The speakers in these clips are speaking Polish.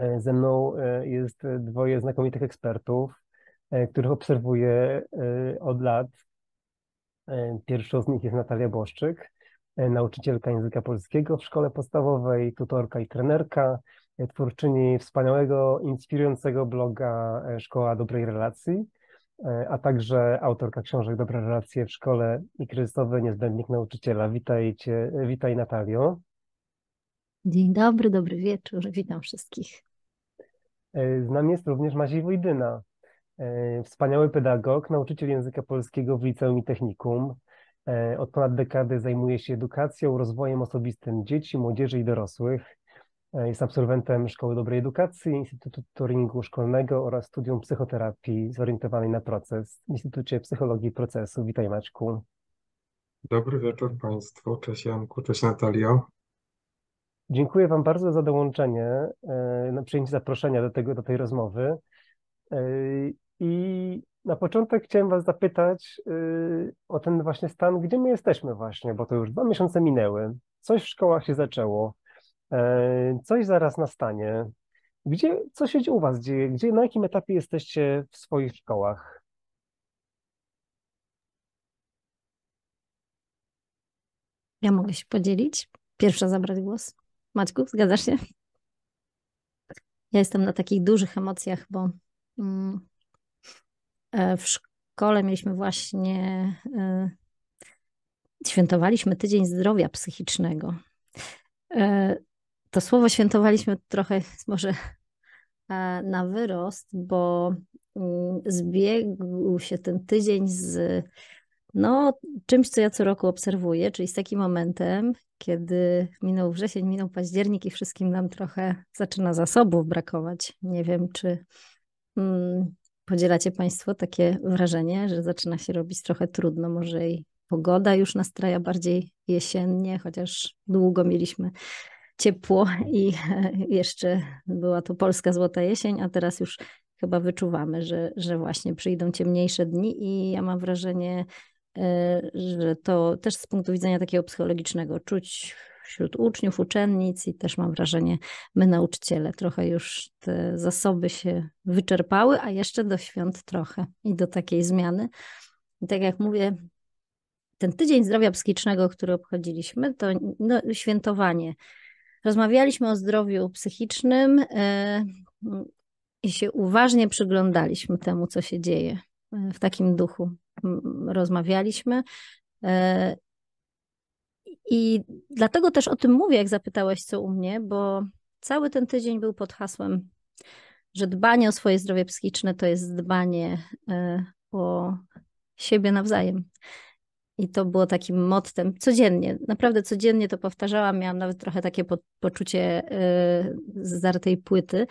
E, ze mną e, jest dwoje znakomitych ekspertów, e, których obserwuję od lat. Pierwszą z nich jest Natalia Boszczyk, nauczycielka języka polskiego w szkole podstawowej, tutorka i trenerka, twórczyni wspaniałego, inspirującego bloga Szkoła Dobrej Relacji, a także autorka książek Dobre Relacje w Szkole i Kryzysowy Niezbędnik Nauczyciela. Witajcie, witaj Natalio. Dzień dobry, dobry wieczór, witam wszystkich. E, Z nami jest również Maciej Wojdyna, e, wspaniały pedagog, nauczyciel języka polskiego w liceum i technikum. E, od ponad dekady zajmuje się edukacją, rozwojem osobistym dzieci, młodzieży i dorosłych. Jest absolwentem Szkoły Dobrej Edukacji, Instytutu Turingu Szkolnego oraz Studium Psychoterapii zorientowanej na proces w Instytucie Psychologii Procesu. Witaj Maćku. Dobry wieczór Państwu. Cześć Janku, cześć Natalio. Dziękuję Wam bardzo za dołączenie, e, na przyjęcie zaproszenia do, tego, do tej rozmowy. E, I na początek chciałem Was zapytać e, o ten właśnie stan, gdzie my jesteśmy właśnie, bo to już dwa miesiące minęły, coś w szkołach się zaczęło, coś zaraz nastanie. Gdzie, co się u Was dzieje? Gdzie, na jakim etapie jesteście w swoich szkołach? Ja mogę się podzielić? Pierwsza zabrać głos. Maćku, zgadzasz się? Ja jestem na takich dużych emocjach, bo mm, e, w szkole mieliśmy właśnie, e, świętowaliśmy Tydzień Zdrowia Psychicznego. E, to słowo świętowaliśmy trochę może na wyrost, bo mm, zbiegł się ten tydzień z no, czymś, co ja co roku obserwuję, czyli z takim momentem, kiedy minął wrzesień, minął październik i wszystkim nam trochę zaczyna zasobów brakować. Nie wiem, czy mm, podzielacie Państwo takie wrażenie, że zaczyna się robić trochę trudno, może i pogoda już nastraja bardziej jesiennie, chociaż długo mieliśmy ciepło i jeszcze była to polska złota jesień, a teraz już chyba wyczuwamy, że, że właśnie przyjdą ciemniejsze dni i ja mam wrażenie, E, że to też z punktu widzenia takiego psychologicznego czuć wśród uczniów, uczennic i też mam wrażenie, my nauczyciele trochę już te zasoby się wyczerpały, a jeszcze do świąt trochę i do takiej zmiany. I tak jak mówię, ten tydzień zdrowia psychicznego, który obchodziliśmy, to no, świętowanie. Rozmawialiśmy o zdrowiu psychicznym e, i się uważnie przyglądaliśmy temu, co się dzieje e, w takim duchu rozmawialiśmy. E, I dlatego też o tym mówię, jak zapytałeś, co u mnie, bo cały ten tydzień był pod hasłem, że dbanie o swoje zdrowie psychiczne to jest dbanie e, o siebie nawzajem. I to było takim mottem codziennie, naprawdę codziennie to powtarzałam. Miałam nawet trochę takie po, poczucie y, e, zartej płyty,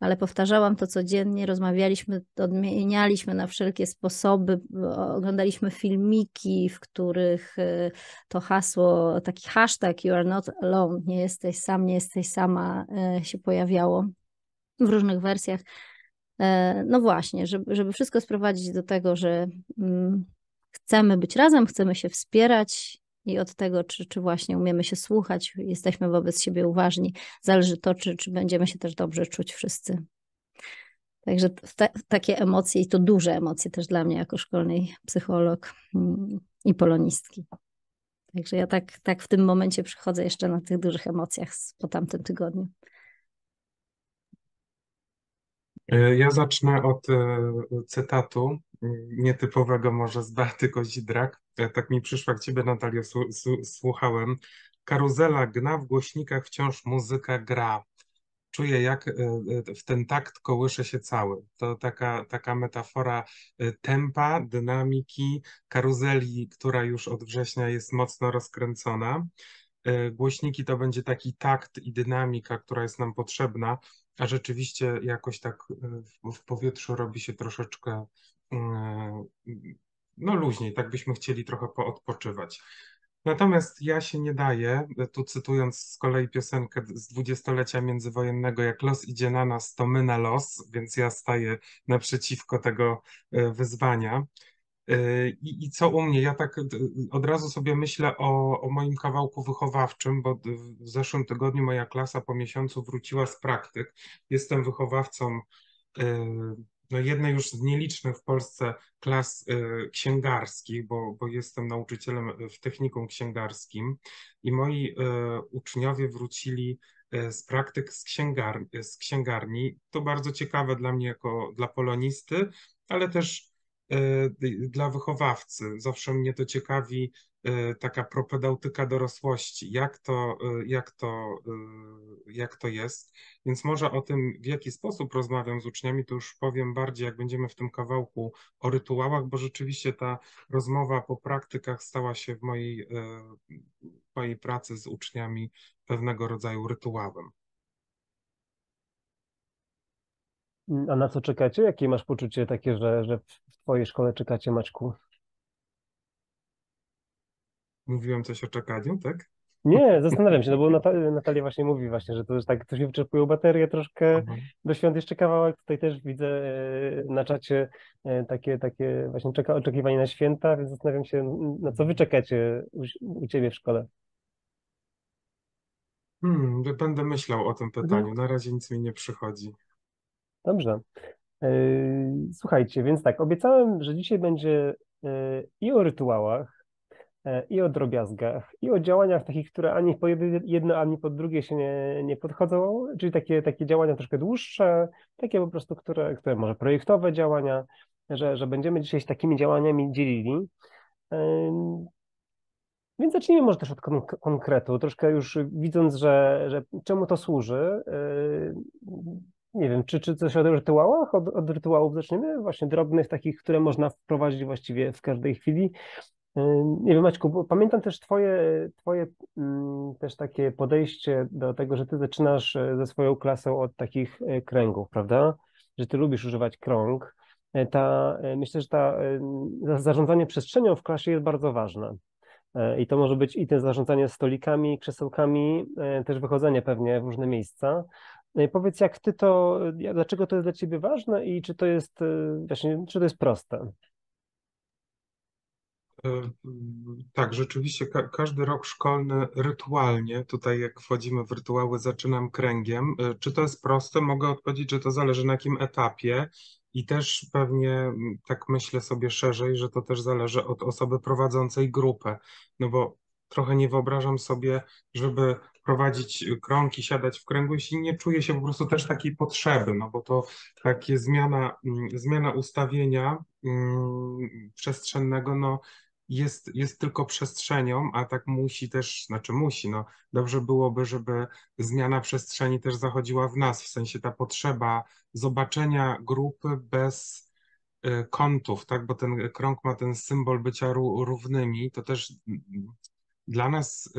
ale powtarzałam to codziennie, rozmawialiśmy, odmienialiśmy na wszelkie sposoby, oglądaliśmy filmiki, w których y, to hasło, taki hashtag You are not alone, nie jesteś sam, nie jesteś sama y, się pojawiało w różnych wersjach. E, no właśnie, żeby, żeby wszystko sprowadzić do tego, że mm, chcemy być razem, chcemy się wspierać i od tego, czy, czy właśnie umiemy się słuchać, jesteśmy wobec siebie uważni, zależy to, czy, czy będziemy się też dobrze czuć wszyscy. Także te, takie emocje, i to duże emocje też dla mnie jako szkolnej psycholog mm, i polonistki. Także ja tak, tak w tym momencie przychodzę jeszcze na tych dużych emocjach po tamtym tygodniu. E, ja zacznę od e, cytatu nietypowego może z Beaty Kozidrak. Tak mi przyszła jak ciebie, Natalia, słuchałem. Karuzela gna, w głośnikach wciąż muzyka gra. Czuję, jak e, e, w ten takt kołysze się cały. To taka, taka metafora e, tempa, dynamiki, karuzeli, która już od września jest mocno rozkręcona. Głośniki to będzie taki takt i dynamika, która jest nam potrzebna, a rzeczywiście jakoś tak w powietrzu robi się troszeczkę Yy, no luźniej, tak byśmy chcieli trochę poodpoczywać. Natomiast ja się nie daję, tu cytując z kolei piosenkę z dwudziestolecia międzywojennego, jak los idzie na nas, to my na los, więc ja staję naprzeciwko tego e, wyzwania. E, I, I, co u mnie? Ja tak e, od razu sobie myślę o, o moim kawałku wychowawczym, bo w zeszłym tygodniu moja klasa po miesiącu wróciła z praktyk. Jestem wychowawcą no jednej już z nielicznych w Polsce klas y, księgarskich, bo, bo jestem nauczycielem w technikum księgarskim i moi y, uczniowie wrócili y, z praktyk z, księgar z księgarni. To bardzo ciekawe dla mnie jako dla polonisty, ale też dla wychowawcy. Zawsze mnie to ciekawi, Y, taka propedeutyka dorosłości, jak to, y, jak, to, y, jak to jest. Więc może o tym, w jaki sposób rozmawiam z uczniami, to już powiem bardziej, jak będziemy w tym kawałku o rytuałach, bo rzeczywiście ta rozmowa po praktykach stała się w mojej, w mojej pracy z uczniami pewnego rodzaju rytuałem. A na co czekacie? Jakie masz poczucie takie, że, że w Twojej szkole czekacie, Maćku? Mówiłem coś o czekaniu, tak? Nie, zastanawiam się, no bo Natalia, Natalia właśnie mówi właśnie, że to już tak, to się wyczerpują baterie troszkę, do świąt jeszcze kawałek, tutaj też widzę e, na czacie e, takie, takie właśnie czeka, oczekiwanie na święta, więc zastanawiam się, na co wy czekacie u, u ciebie w szkole? Hmm, będę myślał o tym mhm. pytaniu, na razie nic mi nie przychodzi. Dobrze. E, słuchajcie, więc tak, obiecałem, że dzisiaj będzie i o rytuałach, E, i o drobiazgach, i o działaniach takich, które ani po jedno, ani po drugie się nie, nie podchodzą, czyli takie, takie działania troszkę dłuższe, takie po prostu, które, które może projektowe działania, że, że będziemy dzisiaj się takimi działaniami dzielili. Więc zacznijmy może też od konkretu, troszkę już widząc, że, że czemu to służy. E, nie wiem, czy, czy coś o rytuałach? Od, od rytuałów zaczniemy? Właśnie drobnych, takich, które można wprowadzić właściwie w każdej chwili. E, nie wiem, Maćku, pamiętam też twoje, twoje mm, też takie podejście do tego, że ty zaczynasz e, ze swoją klasą od takich e, kręgów, prawda? Że ty lubisz używać krąg. Ta, myślę, że ta zarządzanie przestrzenią w klasie jest bardzo ważne. I to może być i to zarządzanie stolikami, krzesełkami, też wychodzenie pewnie w różne miejsca. Powiedz, jak ty to, dlaczego to jest dla ciebie ważne i czy to jest właśnie, czy to jest proste? E, tak, rzeczywiście ka każdy rok szkolny rytualnie, tutaj jak wchodzimy w rytuały, zaczynam kręgiem. E, czy to jest proste? Mogę odpowiedzieć, że to zależy na jakim etapie i też pewnie tak myślę sobie szerzej, że to też zależy od osoby prowadzącej grupę, no bo trochę nie wyobrażam sobie, żeby prowadzić krąg i siadać w kręgu, jeśli nie czuję się po prostu też takiej potrzeby, no bo to takie zmiana, zmiana ustawienia mm, przestrzennego, no jest, jest tylko przestrzenią, a tak musi też, znaczy musi, no dobrze byłoby, żeby zmiana przestrzeni też zachodziła w nas, w sensie ta potrzeba zobaczenia grupy bez y, kątów, tak, bo ten krąg ma ten symbol bycia równymi, to też mm, dla nas,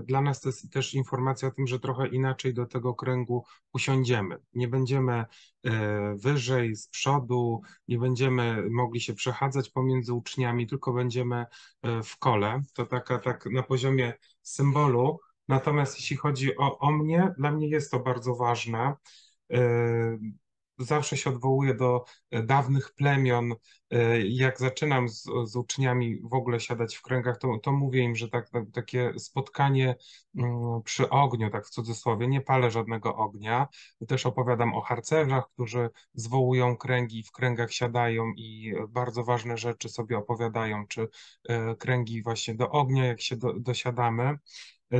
y, dla nas to jest też informacja o tym, że trochę inaczej do tego kręgu usiądziemy. Nie będziemy y, wyżej, z przodu, nie będziemy mogli się przechadzać pomiędzy uczniami, tylko będziemy y, w kole. To taka tak na poziomie symbolu. Natomiast jeśli chodzi o, o mnie, dla mnie jest to bardzo ważne zawsze się odwołuję do e, dawnych plemion. E, jak zaczynam z, z uczniami w ogóle siadać w kręgach, to, to mówię im, że tak, tak, takie spotkanie mm, przy ogniu, tak w cudzysłowie, nie palę żadnego ognia. Też opowiadam o harcerzach, którzy zwołują kręgi, w kręgach siadają i e, bardzo ważne rzeczy sobie opowiadają, czy kręgi właśnie do ognia, jak się do, dosiadamy.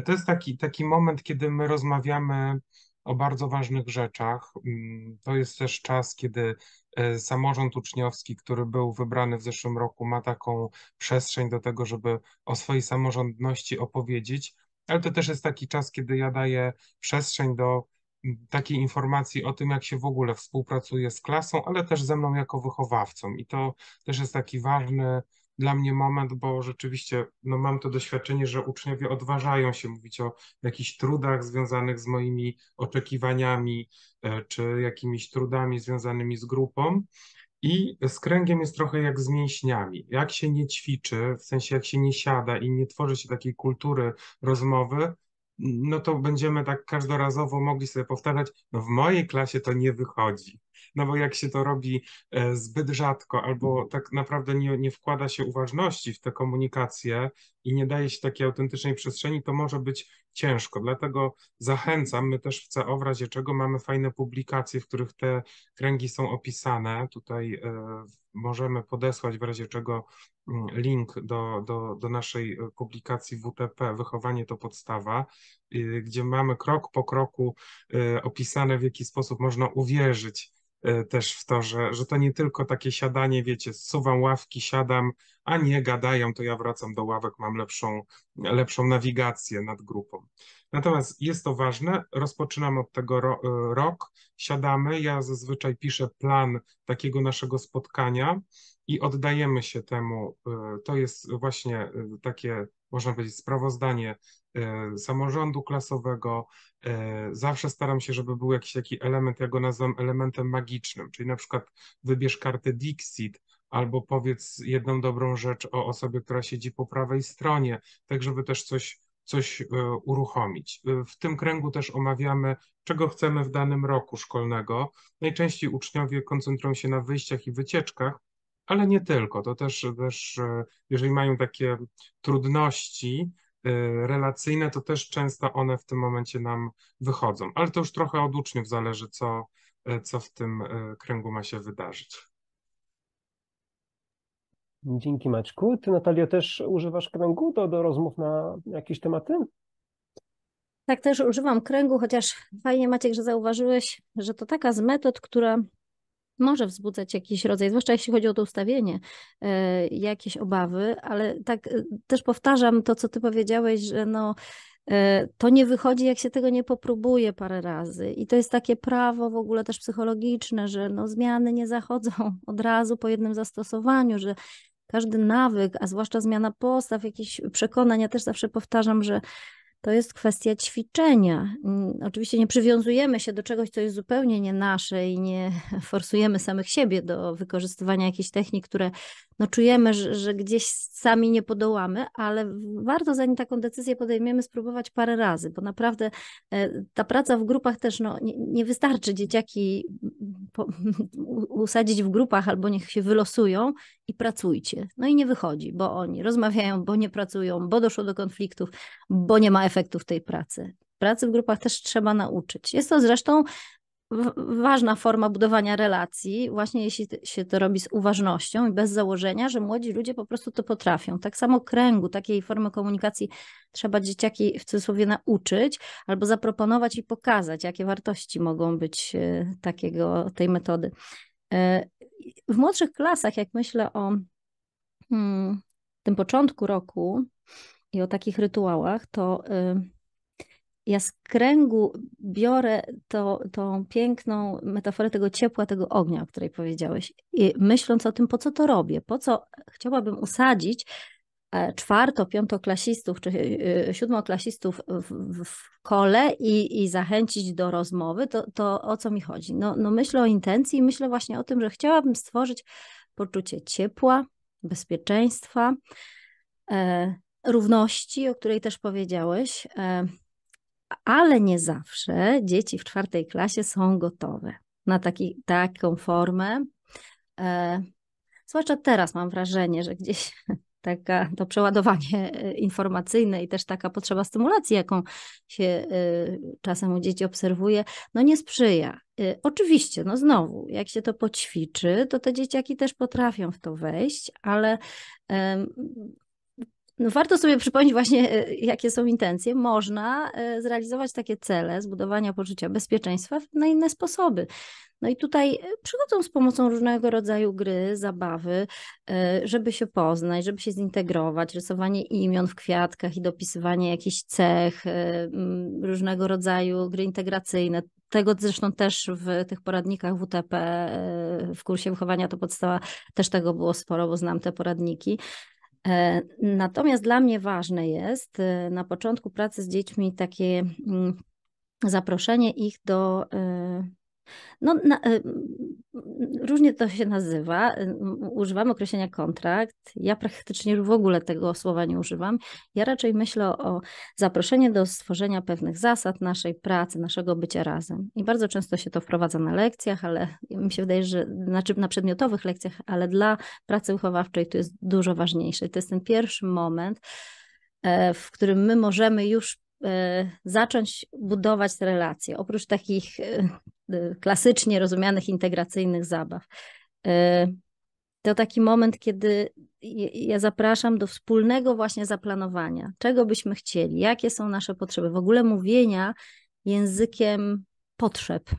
To jest taki, taki moment, kiedy my rozmawiamy o bardzo ważnych rzeczach. Mm, to jest też czas, kiedy e, samorząd uczniowski, który był wybrany w zeszłym roku, ma taką przestrzeń do tego, żeby o swojej samorządności opowiedzieć, ale to też jest taki czas, kiedy ja daję przestrzeń do mm, takiej informacji o tym, jak się w ogóle współpracuje z klasą, ale też ze mną jako wychowawcą. I to też jest taki ważny dla mnie moment, bo rzeczywiście no mam to doświadczenie, że uczniowie odważają się mówić o jakichś trudach związanych z moimi oczekiwaniami e, czy jakimiś trudami związanymi z grupą. I z kręgiem jest trochę jak z mięśniami. Jak się nie ćwiczy, w sensie jak się nie siada i nie tworzy się takiej kultury rozmowy, no to będziemy tak każdorazowo mogli sobie powtarzać, no w mojej klasie to nie wychodzi no bo jak się to robi e, zbyt rzadko albo mhm. tak naprawdę nie, nie wkłada się uważności w tę komunikację i nie daje się takiej autentycznej przestrzeni, to może być ciężko. Dlatego zachęcam, my też w CO w razie czego mamy fajne publikacje, w których te kręgi są opisane. Tutaj e, możemy podesłać w razie czego mm, link do, do, do naszej e, publikacji WTP Wychowanie to podstawa, gdzie mamy krok po kroku opisane, w jaki sposób można uwierzyć E, też w to, że, że to nie tylko takie siadanie, wiecie, zsuwam ławki, siadam, a nie gadają, to ja wracam do ławek, mam lepszą, lepszą nawigację nad grupą. Natomiast jest to ważne, rozpoczynamy od tego ro, e, rok, siadamy, ja zazwyczaj piszę plan takiego naszego spotkania i oddajemy się temu. E, to jest właśnie takie, można powiedzieć, sprawozdanie E, samorządu klasowego. E, zawsze staram się, żeby był jakiś taki element, ja go nazywam elementem magicznym, czyli na przykład wybierz kartę Dixit, albo powiedz jedną dobrą rzecz o osobie, która siedzi po prawej stronie, tak żeby też coś, coś e, uruchomić. W tym kręgu też omawiamy, czego chcemy w danym roku szkolnego. Najczęściej uczniowie koncentrują się na wyjściach i wycieczkach, ale nie tylko. To też, też jeżeli mają takie trudności, Y, relacyjne, to też często one w tym momencie nam wychodzą. Ale to już trochę od uczniów zależy, co, y, co w tym y, kręgu ma się wydarzyć. Dzięki Maćku. Ty Natalia też używasz kręgu do, do rozmów na jakieś tematy? Tak, też używam kręgu, chociaż fajnie Maciek, że zauważyłeś, że to taka z metod, która może wzbudzać jakiś rodzaj, zwłaszcza jeśli chodzi o to ustawienie, e, jakieś obawy, ale tak e, też powtarzam to, co ty powiedziałeś, że no e, to nie wychodzi, jak się tego nie popróbuje parę razy. I to jest takie prawo w ogóle też psychologiczne, że no zmiany nie zachodzą od razu po jednym zastosowaniu, że każdy nawyk, a zwłaszcza zmiana postaw, jakichś przekonań, ja też zawsze powtarzam, że to jest kwestia ćwiczenia. Oczywiście nie przywiązujemy się do czegoś, co jest zupełnie nie nasze i nie forsujemy samych siebie do wykorzystywania jakichś technik, które no, czujemy, że, że gdzieś sami nie podołamy, ale warto zanim taką decyzję podejmiemy, spróbować parę razy, bo naprawdę e, ta praca w grupach też no, nie, nie wystarczy dzieciaki po, usadzić w grupach albo niech się wylosują i pracujcie. No i nie wychodzi, bo oni rozmawiają, bo nie pracują, bo doszło do konfliktów, bo nie ma efektu efektów tej pracy. Pracy w grupach też trzeba nauczyć. Jest to zresztą ważna forma budowania relacji, właśnie jeśli się to robi z uważnością i bez założenia, że młodzi ludzie po prostu to potrafią. Tak samo kręgu, takiej formy komunikacji trzeba dzieciaki w cudzysłowie nauczyć albo zaproponować i pokazać, jakie wartości mogą być e, takiego, tej metody. E, w młodszych klasach, jak myślę o hmm, tym początku roku, i o takich rytuałach, to y, ja z kręgu biorę to, tą piękną metaforę tego ciepła, tego ognia, o której powiedziałeś. I myśląc o tym, po co to robię, po co chciałabym usadzić e, czwarto, piątoklasistów czy y, siódmoklasistów w, w kole i, i zachęcić do rozmowy, to, to o co mi chodzi? No, no myślę o intencji i myślę właśnie o tym, że chciałabym stworzyć poczucie ciepła, bezpieczeństwa, e, równości, o której też powiedziałeś, e, ale nie zawsze dzieci w czwartej klasie są gotowe na taki, taką formę. E, zwłaszcza teraz mam wrażenie, że gdzieś taka, to przeładowanie e, informacyjne i też taka potrzeba stymulacji, jaką się czasem u dzieci obserwuje, no nie sprzyja. Oczywiście, no znowu, jak się to poćwiczy, to te dzieciaki też potrafią w to wejść, ale no warto sobie przypomnieć właśnie, e, jakie są intencje. Można e, zrealizować takie cele zbudowania poczucia bezpieczeństwa na inne sposoby. No i tutaj e, przychodzą z pomocą różnego rodzaju gry, zabawy, żeby się poznać, żeby się zintegrować, rysowanie imion w kwiatkach i dopisywanie jakichś cech, różnego rodzaju gry integracyjne. Tego zresztą też w tych poradnikach WTP, w kursie wychowania to podstawa, też tego było sporo, bo znam te poradniki. E, natomiast dla mnie ważne jest e, na początku pracy z dziećmi takie mm, zaproszenie ich do e, no, na, e, różnie to się nazywa. E, używam określenia kontrakt. Ja praktycznie w ogóle tego słowa nie używam. Ja raczej myślę o zaproszenie do stworzenia pewnych zasad naszej pracy, naszego bycia razem. I bardzo często się to wprowadza na lekcjach, ale mi się wydaje, że znaczy na przedmiotowych lekcjach, ale dla pracy wychowawczej to jest dużo ważniejsze. To jest ten pierwszy moment, e, w którym my możemy już E, zacząć budować relacje, oprócz takich e, e, klasycznie rozumianych integracyjnych zabaw. To taki moment, kiedy ja zapraszam do wspólnego właśnie zaplanowania, czego byśmy chcieli, jakie są nasze potrzeby, w ogóle mówienia językiem potrzeb,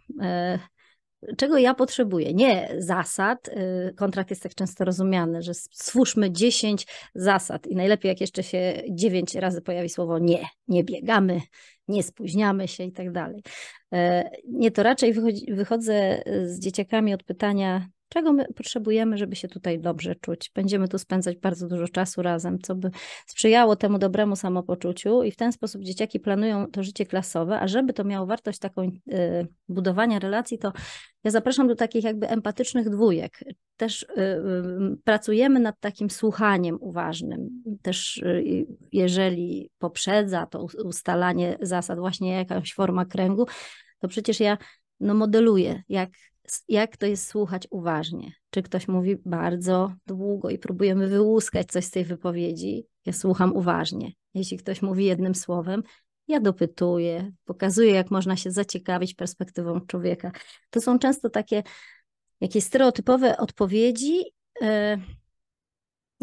czego ja potrzebuję. Nie zasad. Y, kontrakt jest tak często rozumiany, że stwórzmy 10 zasad i najlepiej jak jeszcze się 9 razy pojawi słowo nie, nie biegamy, nie spóźniamy się i tak dalej. E, nie, to raczej wychodzę z dzieciakami od pytania, czego my potrzebujemy, żeby się tutaj dobrze czuć. Będziemy tu spędzać bardzo dużo czasu razem, co by sprzyjało temu dobremu samopoczuciu i w ten sposób dzieciaki planują to życie klasowe, a żeby to miało wartość taką y, budowania relacji, to ja zapraszam do takich jakby empatycznych dwójek. Też y, y, pracujemy nad takim słuchaniem uważnym. Też y, jeżeli poprzedza to ustalanie zasad właśnie jakaś forma kręgu, to przecież ja no, modeluję, jak jak to jest słuchać uważnie. Czy ktoś mówi bardzo długo i próbujemy wyłuskać coś z tej wypowiedzi, ja słucham uważnie. Jeśli ktoś mówi jednym słowem, ja dopytuję, pokazuję, jak można się zaciekawić perspektywą człowieka. To są często takie jakieś stereotypowe odpowiedzi. Yy,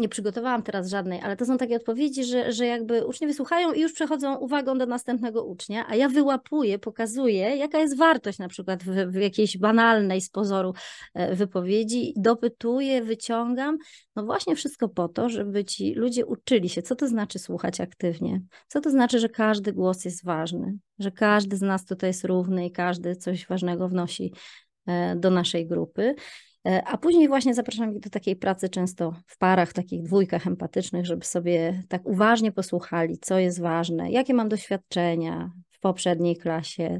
nie przygotowałam teraz żadnej, ale to są takie odpowiedzi, że, że jakby uczniowie słuchają i już przechodzą uwagą do następnego ucznia, a ja wyłapuję, pokazuję, jaka jest wartość na przykład w, w jakiejś banalnej z pozoru e, wypowiedzi, dopytuję, wyciągam. No właśnie wszystko po to, żeby ci ludzie uczyli się, co to znaczy słuchać aktywnie, co to znaczy, że każdy głos jest ważny, że każdy z nas tutaj jest równy i każdy coś ważnego wnosi e, do naszej grupy. E, a później właśnie zapraszam ich do takiej pracy często w parach, takich dwójkach empatycznych, żeby sobie tak uważnie posłuchali, co jest ważne, jakie mam doświadczenia w poprzedniej klasie,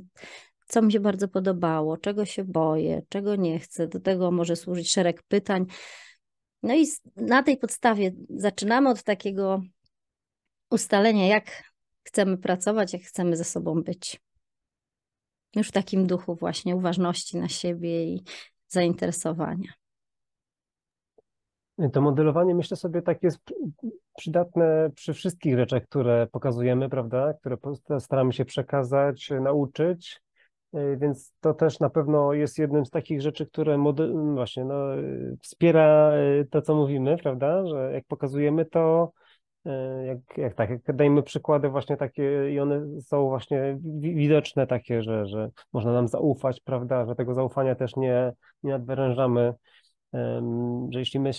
co mi się bardzo podobało, czego się boję, czego nie chcę. Do tego może służyć szereg pytań. No i na tej podstawie zaczynamy od takiego ustalenia, jak chcemy pracować, jak chcemy ze sobą być. Już w takim duchu właśnie uważności na siebie i zainteresowania. To modelowanie myślę sobie tak jest przydatne przy wszystkich rzeczach, które pokazujemy, prawda? Które staramy się przekazać, nauczyć. Y, więc to też na pewno jest jednym z takich rzeczy, które właśnie no, y, wspiera y, to, co mówimy, prawda? Że jak pokazujemy, to E, jak, jak tak, jak dajmy przykłady właśnie takie i one są właśnie widoczne takie, że, że można nam zaufać, prawda, że tego zaufania też nie, nie nadwyrężamy, że jeśli my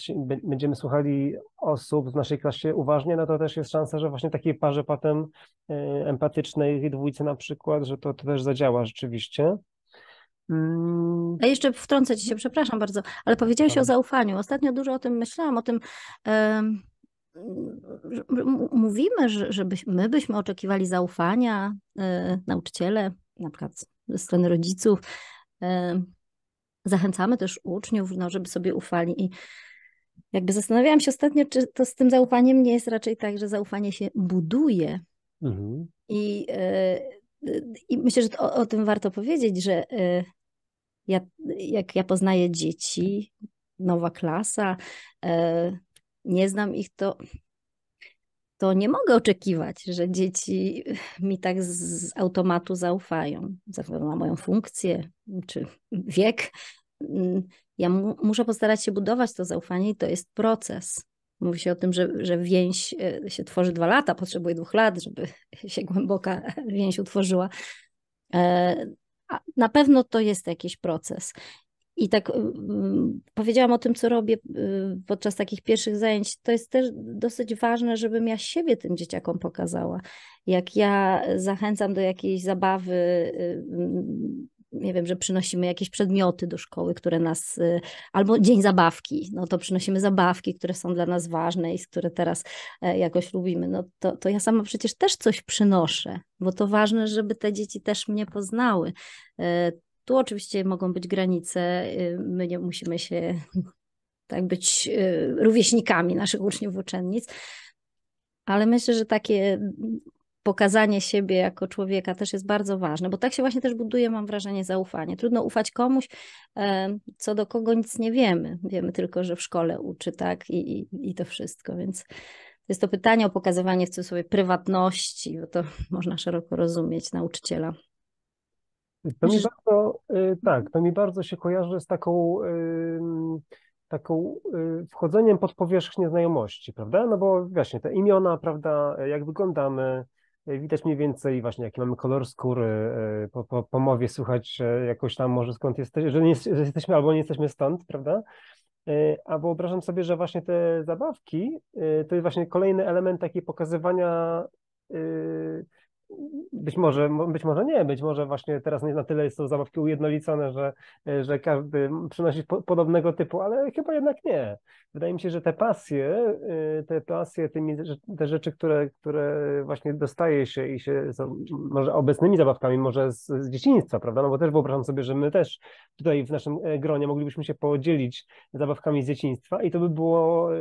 będziemy słuchali osób z naszej klasie uważnie, no to też jest szansa, że właśnie takiej parze potem e, empatycznej, dwójce na przykład, że to, to też zadziała rzeczywiście. Mm. A jeszcze wtrącę ci się, przepraszam bardzo, ale powiedziałeś o zaufaniu. Ostatnio dużo o tym myślałam, o tym mówimy, że, my byśmy oczekiwali zaufania, e, nauczyciele, na przykład ze strony rodziców. E, zachęcamy też uczniów, no, żeby sobie ufali. I jakby zastanawiałam się ostatnio, czy to z tym zaufaniem nie jest raczej tak, że zaufanie się buduje. Mhm. I, e, I, myślę, że o, o, tym warto powiedzieć, że ja, jak ja poznaję dzieci, nowa klasa, nie znam ich, to, to nie mogę oczekiwać, że dzieci mi tak z automatu zaufają, na moją funkcję czy wiek. Mm, ja mu, muszę postarać się budować to zaufanie i to jest proces. Mówi się o tym, że, że więź e, się tworzy dwa lata, potrzebuje dwóch lat, żeby się głęboka więź utworzyła. E, na pewno to jest jakiś proces. I tak y, y, powiedziałam o tym, co robię y, podczas takich pierwszych zajęć. To jest też dosyć ważne, żebym ja siebie tym dzieciakom pokazała. Jak ja zachęcam do jakiejś zabawy, nie wiem, że przynosimy jakieś przedmioty do szkoły, które nas, albo dzień zabawki, no to przynosimy zabawki, które są dla nas ważne i z które teraz e, jakoś lubimy, no to, to ja sama przecież też coś przynoszę, bo to ważne, żeby te dzieci też mnie poznały. E, tu oczywiście mogą być granice, y, my nie musimy się tak być y, rówieśnikami naszych uczniów uczennic, ale myślę, że takie pokazanie siebie jako człowieka też jest bardzo ważne, bo tak się właśnie też buduje, mam wrażenie, zaufanie. Trudno ufać komuś, e, co do kogo nic nie wiemy. Wiemy tylko, że w szkole uczy, tak, i, i, i to wszystko, więc jest to pytanie o pokazywanie w cudzysłowie prywatności, bo to można szeroko rozumieć nauczyciela. To mi bardzo, y, tak, to mi bardzo się kojarzy z taką, taką y, wchodzeniem pod powierzchnię znajomości, prawda? No bo właśnie te imiona, prawda, jak wyglądamy, y, widać mniej więcej właśnie jaki mamy kolor skóry, po, po, po mowie słychać e, jakoś tam może skąd jesteśmy, że, nie, że jesteśmy albo nie jesteśmy stąd, prawda? A wyobrażam sobie, że właśnie te zabawki to jest właśnie kolejny element takiej pokazywania być może, być może nie, być może właśnie teraz na tyle są zabawki ujednolicone, że, że każdy przynosi po, podobnego typu, ale chyba jednak nie. Wydaje mi się, że te pasje, y, te pasje, tymi, te rzeczy, które, które właśnie dostaje się i się są może obecnymi zabawkami, może z, z dzieciństwa, prawda? No bo też wyobrażam sobie, że my też tutaj w naszym e, gronie moglibyśmy się podzielić zabawkami z dzieciństwa i to by było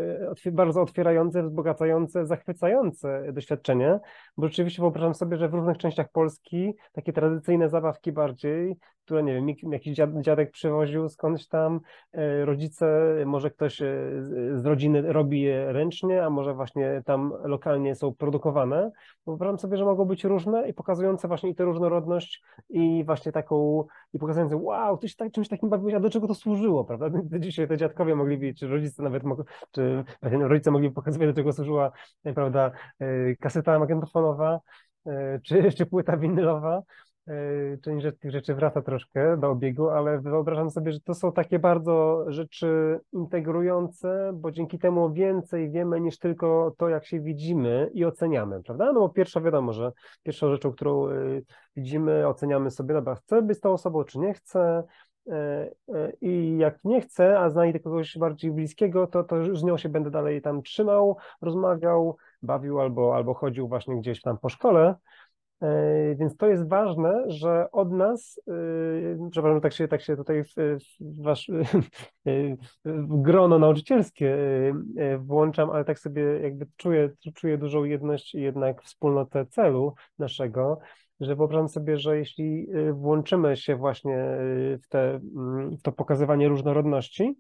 e, bardzo otwierające, wzbogacające, zachwycające doświadczenie, bo rzeczywiście wyobrażam sobie, że w różnych częściach Polski takie tradycyjne zabawki bardziej, które nie wiem, jakiś dziadek przywoził skądś tam, e, rodzice, może ktoś e, z rodziny robi je ręcznie, a może właśnie tam lokalnie są produkowane. Wyobrażam sobie, że mogą być różne i pokazujące właśnie i tę różnorodność i właśnie taką, i pokazujące, wow, ty się tak, czymś takim bawiłeś, a do czego to służyło, prawda? Dzisiaj te dziadkowie mogli, czy rodzice nawet, mogli, czy rodzice mogli pokazywać, do czego służyła, e, prawda, kaseta magnetofonowa, E, czy, czy płyta winylowa. E, Część tych rzeczy wraca troszkę do obiegu, ale wyobrażam sobie, że to są takie bardzo rzeczy integrujące, bo dzięki temu więcej wiemy niż tylko to, jak się widzimy i oceniamy, prawda? No bo pierwsza wiadomo, że pierwszą rzeczą, którą y, widzimy, oceniamy sobie, dobra, chcę być z tą osobą, czy nie chcę, E, e, i jak nie chcę, a znajdę kogoś bardziej bliskiego, to, to z nią się będę dalej tam trzymał, rozmawiał, bawił albo, albo chodził właśnie gdzieś tam po szkole. E, więc to jest ważne, że od nas, przepraszam, tak się, tak się tutaj w, w, wasz, w grono nauczycielskie włączam, ale tak sobie jakby czuję, czuję dużą jedność i jednak wspólnotę celu naszego, że wyobrażam sobie, że jeśli y, włączymy się właśnie y, w, te, mm, w to pokazywanie różnorodności,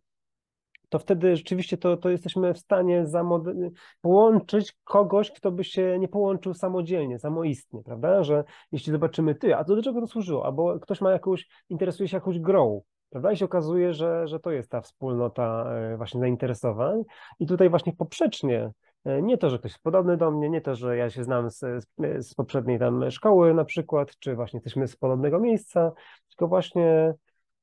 to wtedy rzeczywiście to, to jesteśmy w stanie zamod- y, połączyć kogoś, kto by się nie połączył samodzielnie, samoistnie, prawda? Że jeśli zobaczymy ty, a to do czego to służyło? Albo ktoś ma jakąś, interesuje się jakąś grą, prawda? I się okazuje, że, że to jest ta wspólnota właśnie zainteresowań. I tutaj właśnie poprzecznie E, nie to, że ktoś jest podobny do mnie, nie to, że ja się znam z, e, z poprzedniej tam szkoły na przykład, czy właśnie jesteśmy z podobnego miejsca, tylko właśnie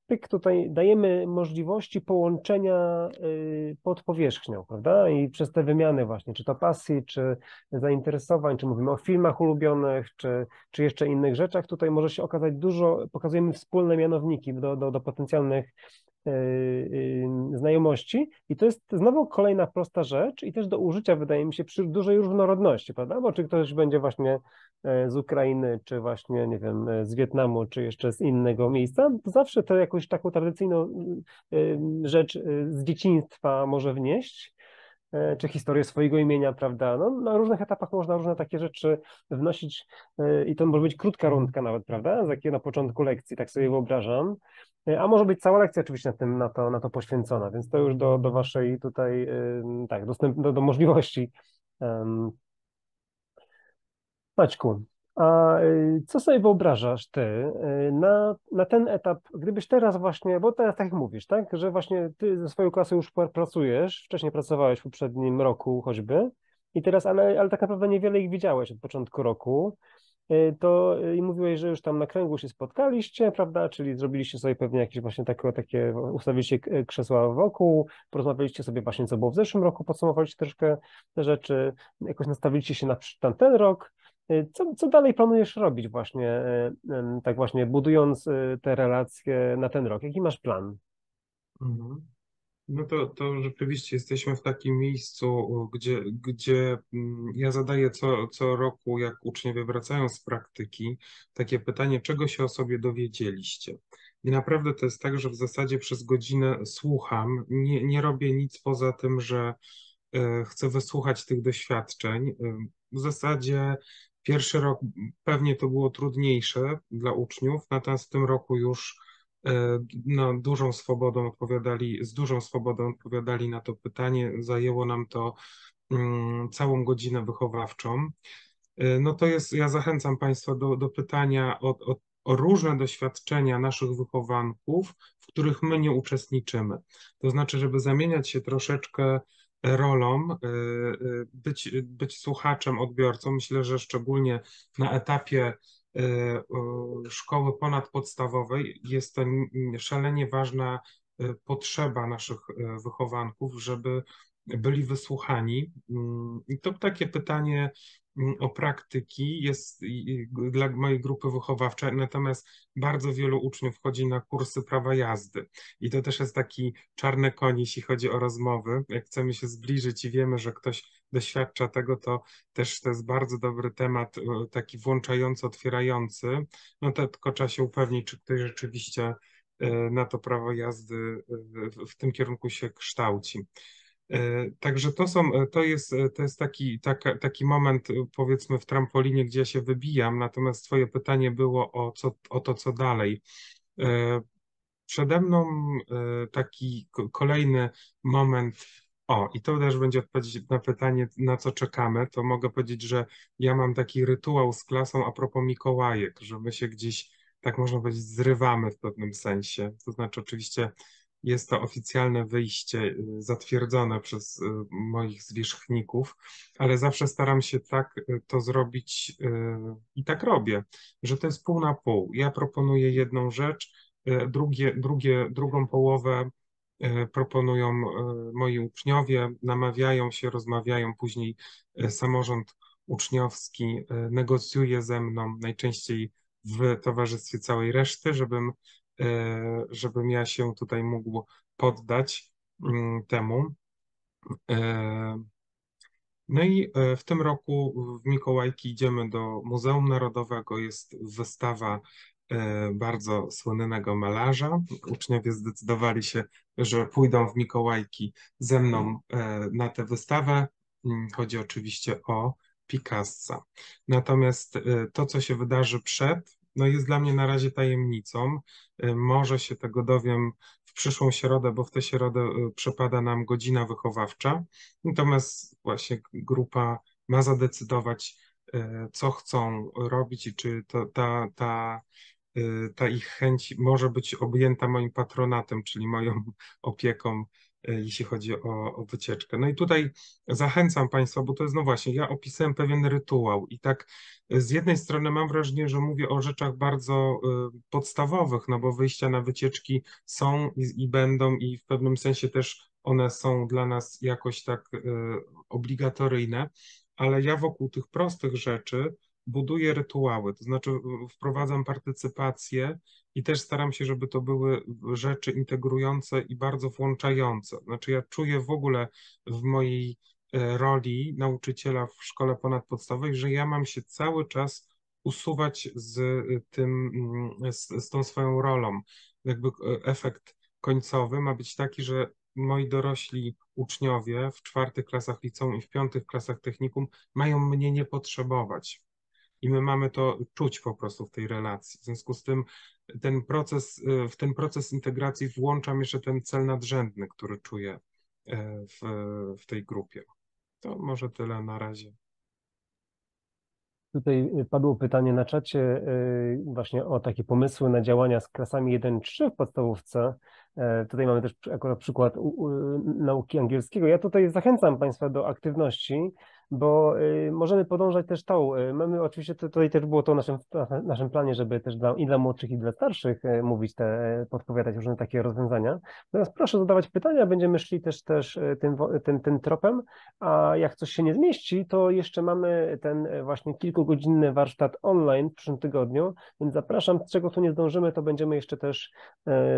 pyk tutaj dajemy możliwości połączenia y, pod powierzchnią, prawda? I przez te wymiany właśnie, czy to pasji, czy zainteresowań, czy mówimy o filmach ulubionych, czy, czy jeszcze innych rzeczach, tutaj może się okazać dużo, pokazujemy wspólne mianowniki do, do, do potencjalnych E, e, znajomości i to jest znowu kolejna prosta rzecz i też do użycia wydaje mi się przy dużej różnorodności, prawda? Bo czy ktoś będzie właśnie e, z Ukrainy, czy właśnie, nie wiem, z Wietnamu, czy jeszcze z innego miejsca, to zawsze to jakąś taką tradycyjną rzecz z dzieciństwa może wnieść E, czy historię swojego imienia, prawda? No, na różnych etapach można różne takie rzeczy wnosić e, i to może być krótka mhm. rundka nawet, prawda? Takie na początku lekcji, tak sobie wyobrażam. E, a może być cała lekcja oczywiście na, tym, na, to, na to poświęcona, więc to już do, do waszej tutaj, tak, dostęp, do, do możliwości. Maćku, a y, co sobie wyobrażasz ty y, na, na ten etap, gdybyś teraz właśnie, bo teraz tak mówisz, tak, że właśnie ty ze swojej klasy już pracujesz, wcześniej pracowałeś w poprzednim roku choćby i teraz, ale, ale tak naprawdę niewiele ich widziałeś od początku roku, y, to i mówiłeś, że już tam na kręgu się spotkaliście, prawda, czyli zrobiliście sobie pewnie jakieś właśnie takie, takie ustawiliście krzesła wokół, porozmawialiście sobie właśnie co było w zeszłym roku, podsumowaliście troszkę te rzeczy, jakoś nastawiliście się na, na ten rok, E, co, co dalej planujesz robić właśnie, e, tak właśnie budując e, te relacje na ten rok? Jaki masz plan? Mhm. No to, to rzeczywiście jesteśmy w takim miejscu, gdzie, gdzie mm, ja zadaję co, co roku, jak uczniowie wracają z praktyki, takie pytanie, czego się o sobie dowiedzieliście? I naprawdę to jest tak, że w zasadzie przez godzinę słucham, nie, nie robię nic poza tym, że chcę wysłuchać tych doświadczeń. W zasadzie Pierwszy rok pewnie to było trudniejsze dla uczniów, natomiast w tym roku już e, na dużą swobodą odpowiadali, z dużą swobodą odpowiadali na to pytanie. Zajęło nam to mm, całą godzinę wychowawczą. E, no to jest, ja zachęcam Państwa do, do pytania o, o, o, różne doświadczenia naszych wychowanków, w których my nie uczestniczymy. To znaczy, żeby zamieniać się troszeczkę rolą y, y, być, być słuchaczem, odbiorcą. Myślę, że szczególnie na etapie y, szkoły ponadpodstawowej jest to szalenie ważna potrzeba naszych wychowanków, żeby byli wysłuchani. Mm, I to takie pytanie Mm, o praktyki jest dla mojej grupy wychowawczej, natomiast bardzo wielu uczniów chodzi na kursy prawa jazdy. I to też jest taki czarny koń, jeśli chodzi o rozmowy. Jak chcemy się zbliżyć i wiemy, że ktoś doświadcza tego, to też to jest bardzo dobry temat, e, taki włączający, otwierający. No to tylko trzeba się upewnić, czy ktoś rzeczywiście e, na to prawo jazdy e, w tym kierunku się kształci. E, także to są, e, to jest, e, to jest taki, taka, taki moment powiedzmy w trampolinie, gdzie ja się wybijam, natomiast twoje pytanie było o, co, o to, co dalej. Przede mną taki kolejny moment o, i to też będzie odpowiedź na pytanie, na co czekamy, to mogę powiedzieć, że ja mam taki rytuał z klasą a propos Mikołajek, że my się gdzieś, tak można powiedzieć, zrywamy w pewnym sensie. To znaczy, oczywiście jest to oficjalne wyjście y, zatwierdzone przez y, moich zwierzchników, ale zawsze staram się tak y, to zrobić i tak robię, że to jest pół na pół. Ja proponuję jedną rzecz, drugie, drugie, drugą połowę proponują moi uczniowie, namawiają się, rozmawiają, później samorząd uczniowski negocjuje ze mną najczęściej w towarzystwie całej reszty, żebym E, żebym ja się tutaj mógł poddać mm, temu. E, no i e, w tym roku w Mikołajki idziemy do Muzeum Narodowego. Jest wystawa bardzo słynnego malarza. Uczniowie zdecydowali się, że pójdą w Mikołajki ze mną na tę wystawę. Mm, chodzi oczywiście o Picassa. Natomiast to, co się wydarzy przed no jest dla mnie na razie tajemnicą. Y, może się tego dowiem w przyszłą środę, bo w tę środę y, przypada nam godzina wychowawcza. Natomiast właśnie grupa ma zadecydować, y, co chcą robić i czy ta, ta, ta ich chęć może być objęta moim patronatem, czyli moją opieką E, jeśli chodzi o, o wycieczkę. No i tutaj zachęcam Państwa, bo to jest, no właśnie, ja opisałem pewien rytuał i tak e, z jednej strony mam wrażenie, że mówię o rzeczach bardzo e, podstawowych, no bo wyjścia na wycieczki są i, i będą i w pewnym sensie też one są dla nas jakoś tak obligatoryjne, ale ja wokół tych prostych rzeczy buduję rytuały, to znaczy wprowadzam partycypację i też staram się, żeby to były rzeczy integrujące i bardzo włączające. Znaczy ja czuję w ogóle w mojej e, roli nauczyciela w szkole ponadpodstawowej, że ja mam się cały czas usuwać z e, tym, mm, z, z tą swoją rolą. Jakby e, efekt końcowy ma być taki, że moi dorośli uczniowie w czwartych klasach liceum i w piątych klasach technikum mają mnie nie potrzebować i my mamy to czuć po prostu w tej relacji. W związku z tym ten proces, y, w ten proces integracji włączam jeszcze ten cel nadrzędny, który czuję y, w, w tej grupie. To może tyle na razie. Tutaj y, padło pytanie na czacie właśnie o takie pomysły na działania z klasami 1-3 w podstawówce. E, tutaj mamy też akurat przykład nauki angielskiego. Ja tutaj zachęcam Państwa do aktywności bo y, możemy podążać też tą, y, mamy oczywiście, tutaj też było to naszym, naszym planie, żeby też dla, i dla młodszych, i dla starszych y, mówić te, podpowiadać różne takie rozwiązania. Natomiast proszę zadawać pytania, będziemy szli też, też tym, tym, tym tropem, a jak coś się nie zmieści, to jeszcze mamy ten właśnie kilkugodzinny warsztat online w przyszłym tygodniu, więc zapraszam, z czego tu nie zdążymy, to będziemy jeszcze też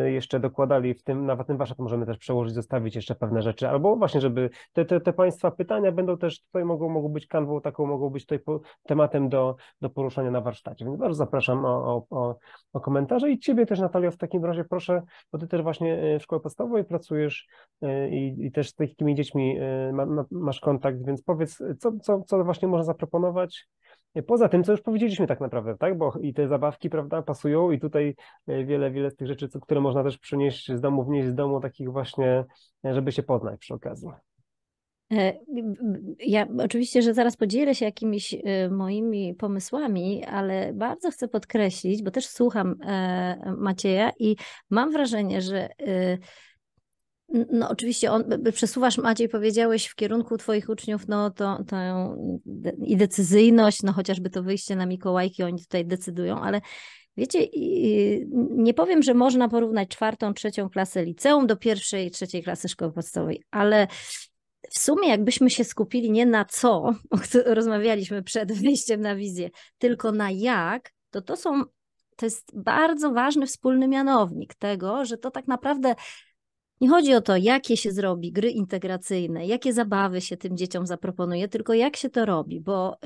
jeszcze dokładali w tym, nawet ten warsztat możemy też przełożyć, zostawić jeszcze pewne rzeczy, albo właśnie, żeby te, te, te Państwa pytania będą też tutaj mogły drogą, mogą być kanwą taką, mogą być tutaj po, tematem do, do poruszania na warsztacie. Więc bardzo zapraszam o, o, o, komentarze i Ciebie też Natalia w takim razie proszę, bo Ty też właśnie e, w szkole podstawowej pracujesz e, i, i też z takimi dziećmi e, ma, ma, masz kontakt, więc powiedz, co, co, co właśnie można zaproponować Poza tym, co już powiedzieliśmy tak naprawdę, tak? Bo i te zabawki, prawda, pasują i tutaj wiele, wiele z tych rzeczy, które można też przynieść z domu, wnieść z domu, takich właśnie, żeby się poznać przy okazji. E, ja oczywiście, że zaraz podzielę się jakimiś e, moimi pomysłami, ale bardzo chcę podkreślić, bo też słucham e, Macieja i mam wrażenie, że no oczywiście on, przesuwasz Maciej, powiedziałeś w kierunku twoich uczniów, no to, to i decyzyjność, no chociażby to wyjście na Mikołajki, oni tutaj decydują, ale Wiecie, nie powiem, że można porównać czwartą, trzecią klasę liceum do pierwszej, trzeciej klasy szkoły podstawowej, ale w sumie jakbyśmy się skupili nie na co, o którym rozmawialiśmy przed wyjściem na wizję, tylko na jak, to to są to jest bardzo ważny wspólny mianownik tego, że to tak naprawdę nie chodzi o to, jakie się zrobi gry integracyjne, jakie zabawy się tym dzieciom zaproponuje, tylko jak się to robi, bo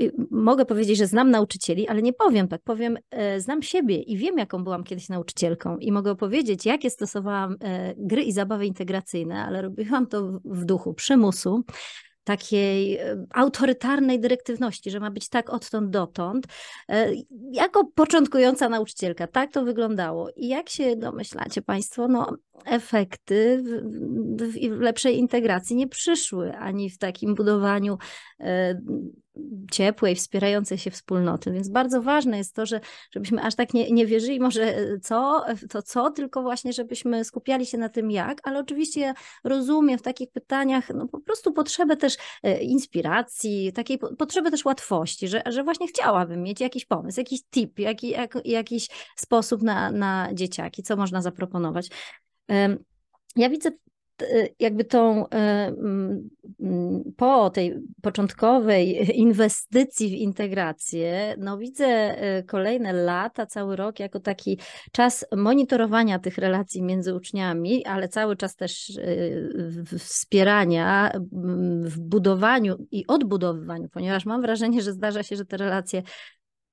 y, y, mogę powiedzieć, że znam nauczycieli, ale nie powiem tak, powiem, y, znam siebie i wiem, jaką byłam kiedyś nauczycielką i mogę opowiedzieć, jakie stosowałam e, gry i zabawy integracyjne, ale robiłam to w, w duchu przymusu takiej e, autorytarnej dyrektywności, że ma być tak odtąd dotąd. E, jako początkująca nauczycielka, tak to wyglądało. I jak się domyślacie Państwo, no efekty w, w lepszej integracji nie przyszły, ani w takim budowaniu e, ciepłej, wspierającej się wspólnoty. Więc bardzo ważne jest to, że, żebyśmy aż tak nie, nie wierzyli może e, co, to co, tylko właśnie, żebyśmy skupiali się na tym jak, ale oczywiście ja rozumiem w takich pytaniach no, po prostu potrzebę też e, inspiracji, takiej potrzebę też łatwości, że, że właśnie chciałabym mieć jakiś pomysł, jakiś tip, jaki, jak, jakiś sposób na, na dzieciaki, co można zaproponować. Ja widzę Y, jakby tą y, mm, po tej początkowej inwestycji w integrację, no widzę y, kolejne lata, cały rok jako taki czas monitorowania tych relacji między uczniami, ale cały czas też wspierania mm, w budowaniu i odbudowywaniu, ponieważ mam wrażenie, że zdarza się, że te relacje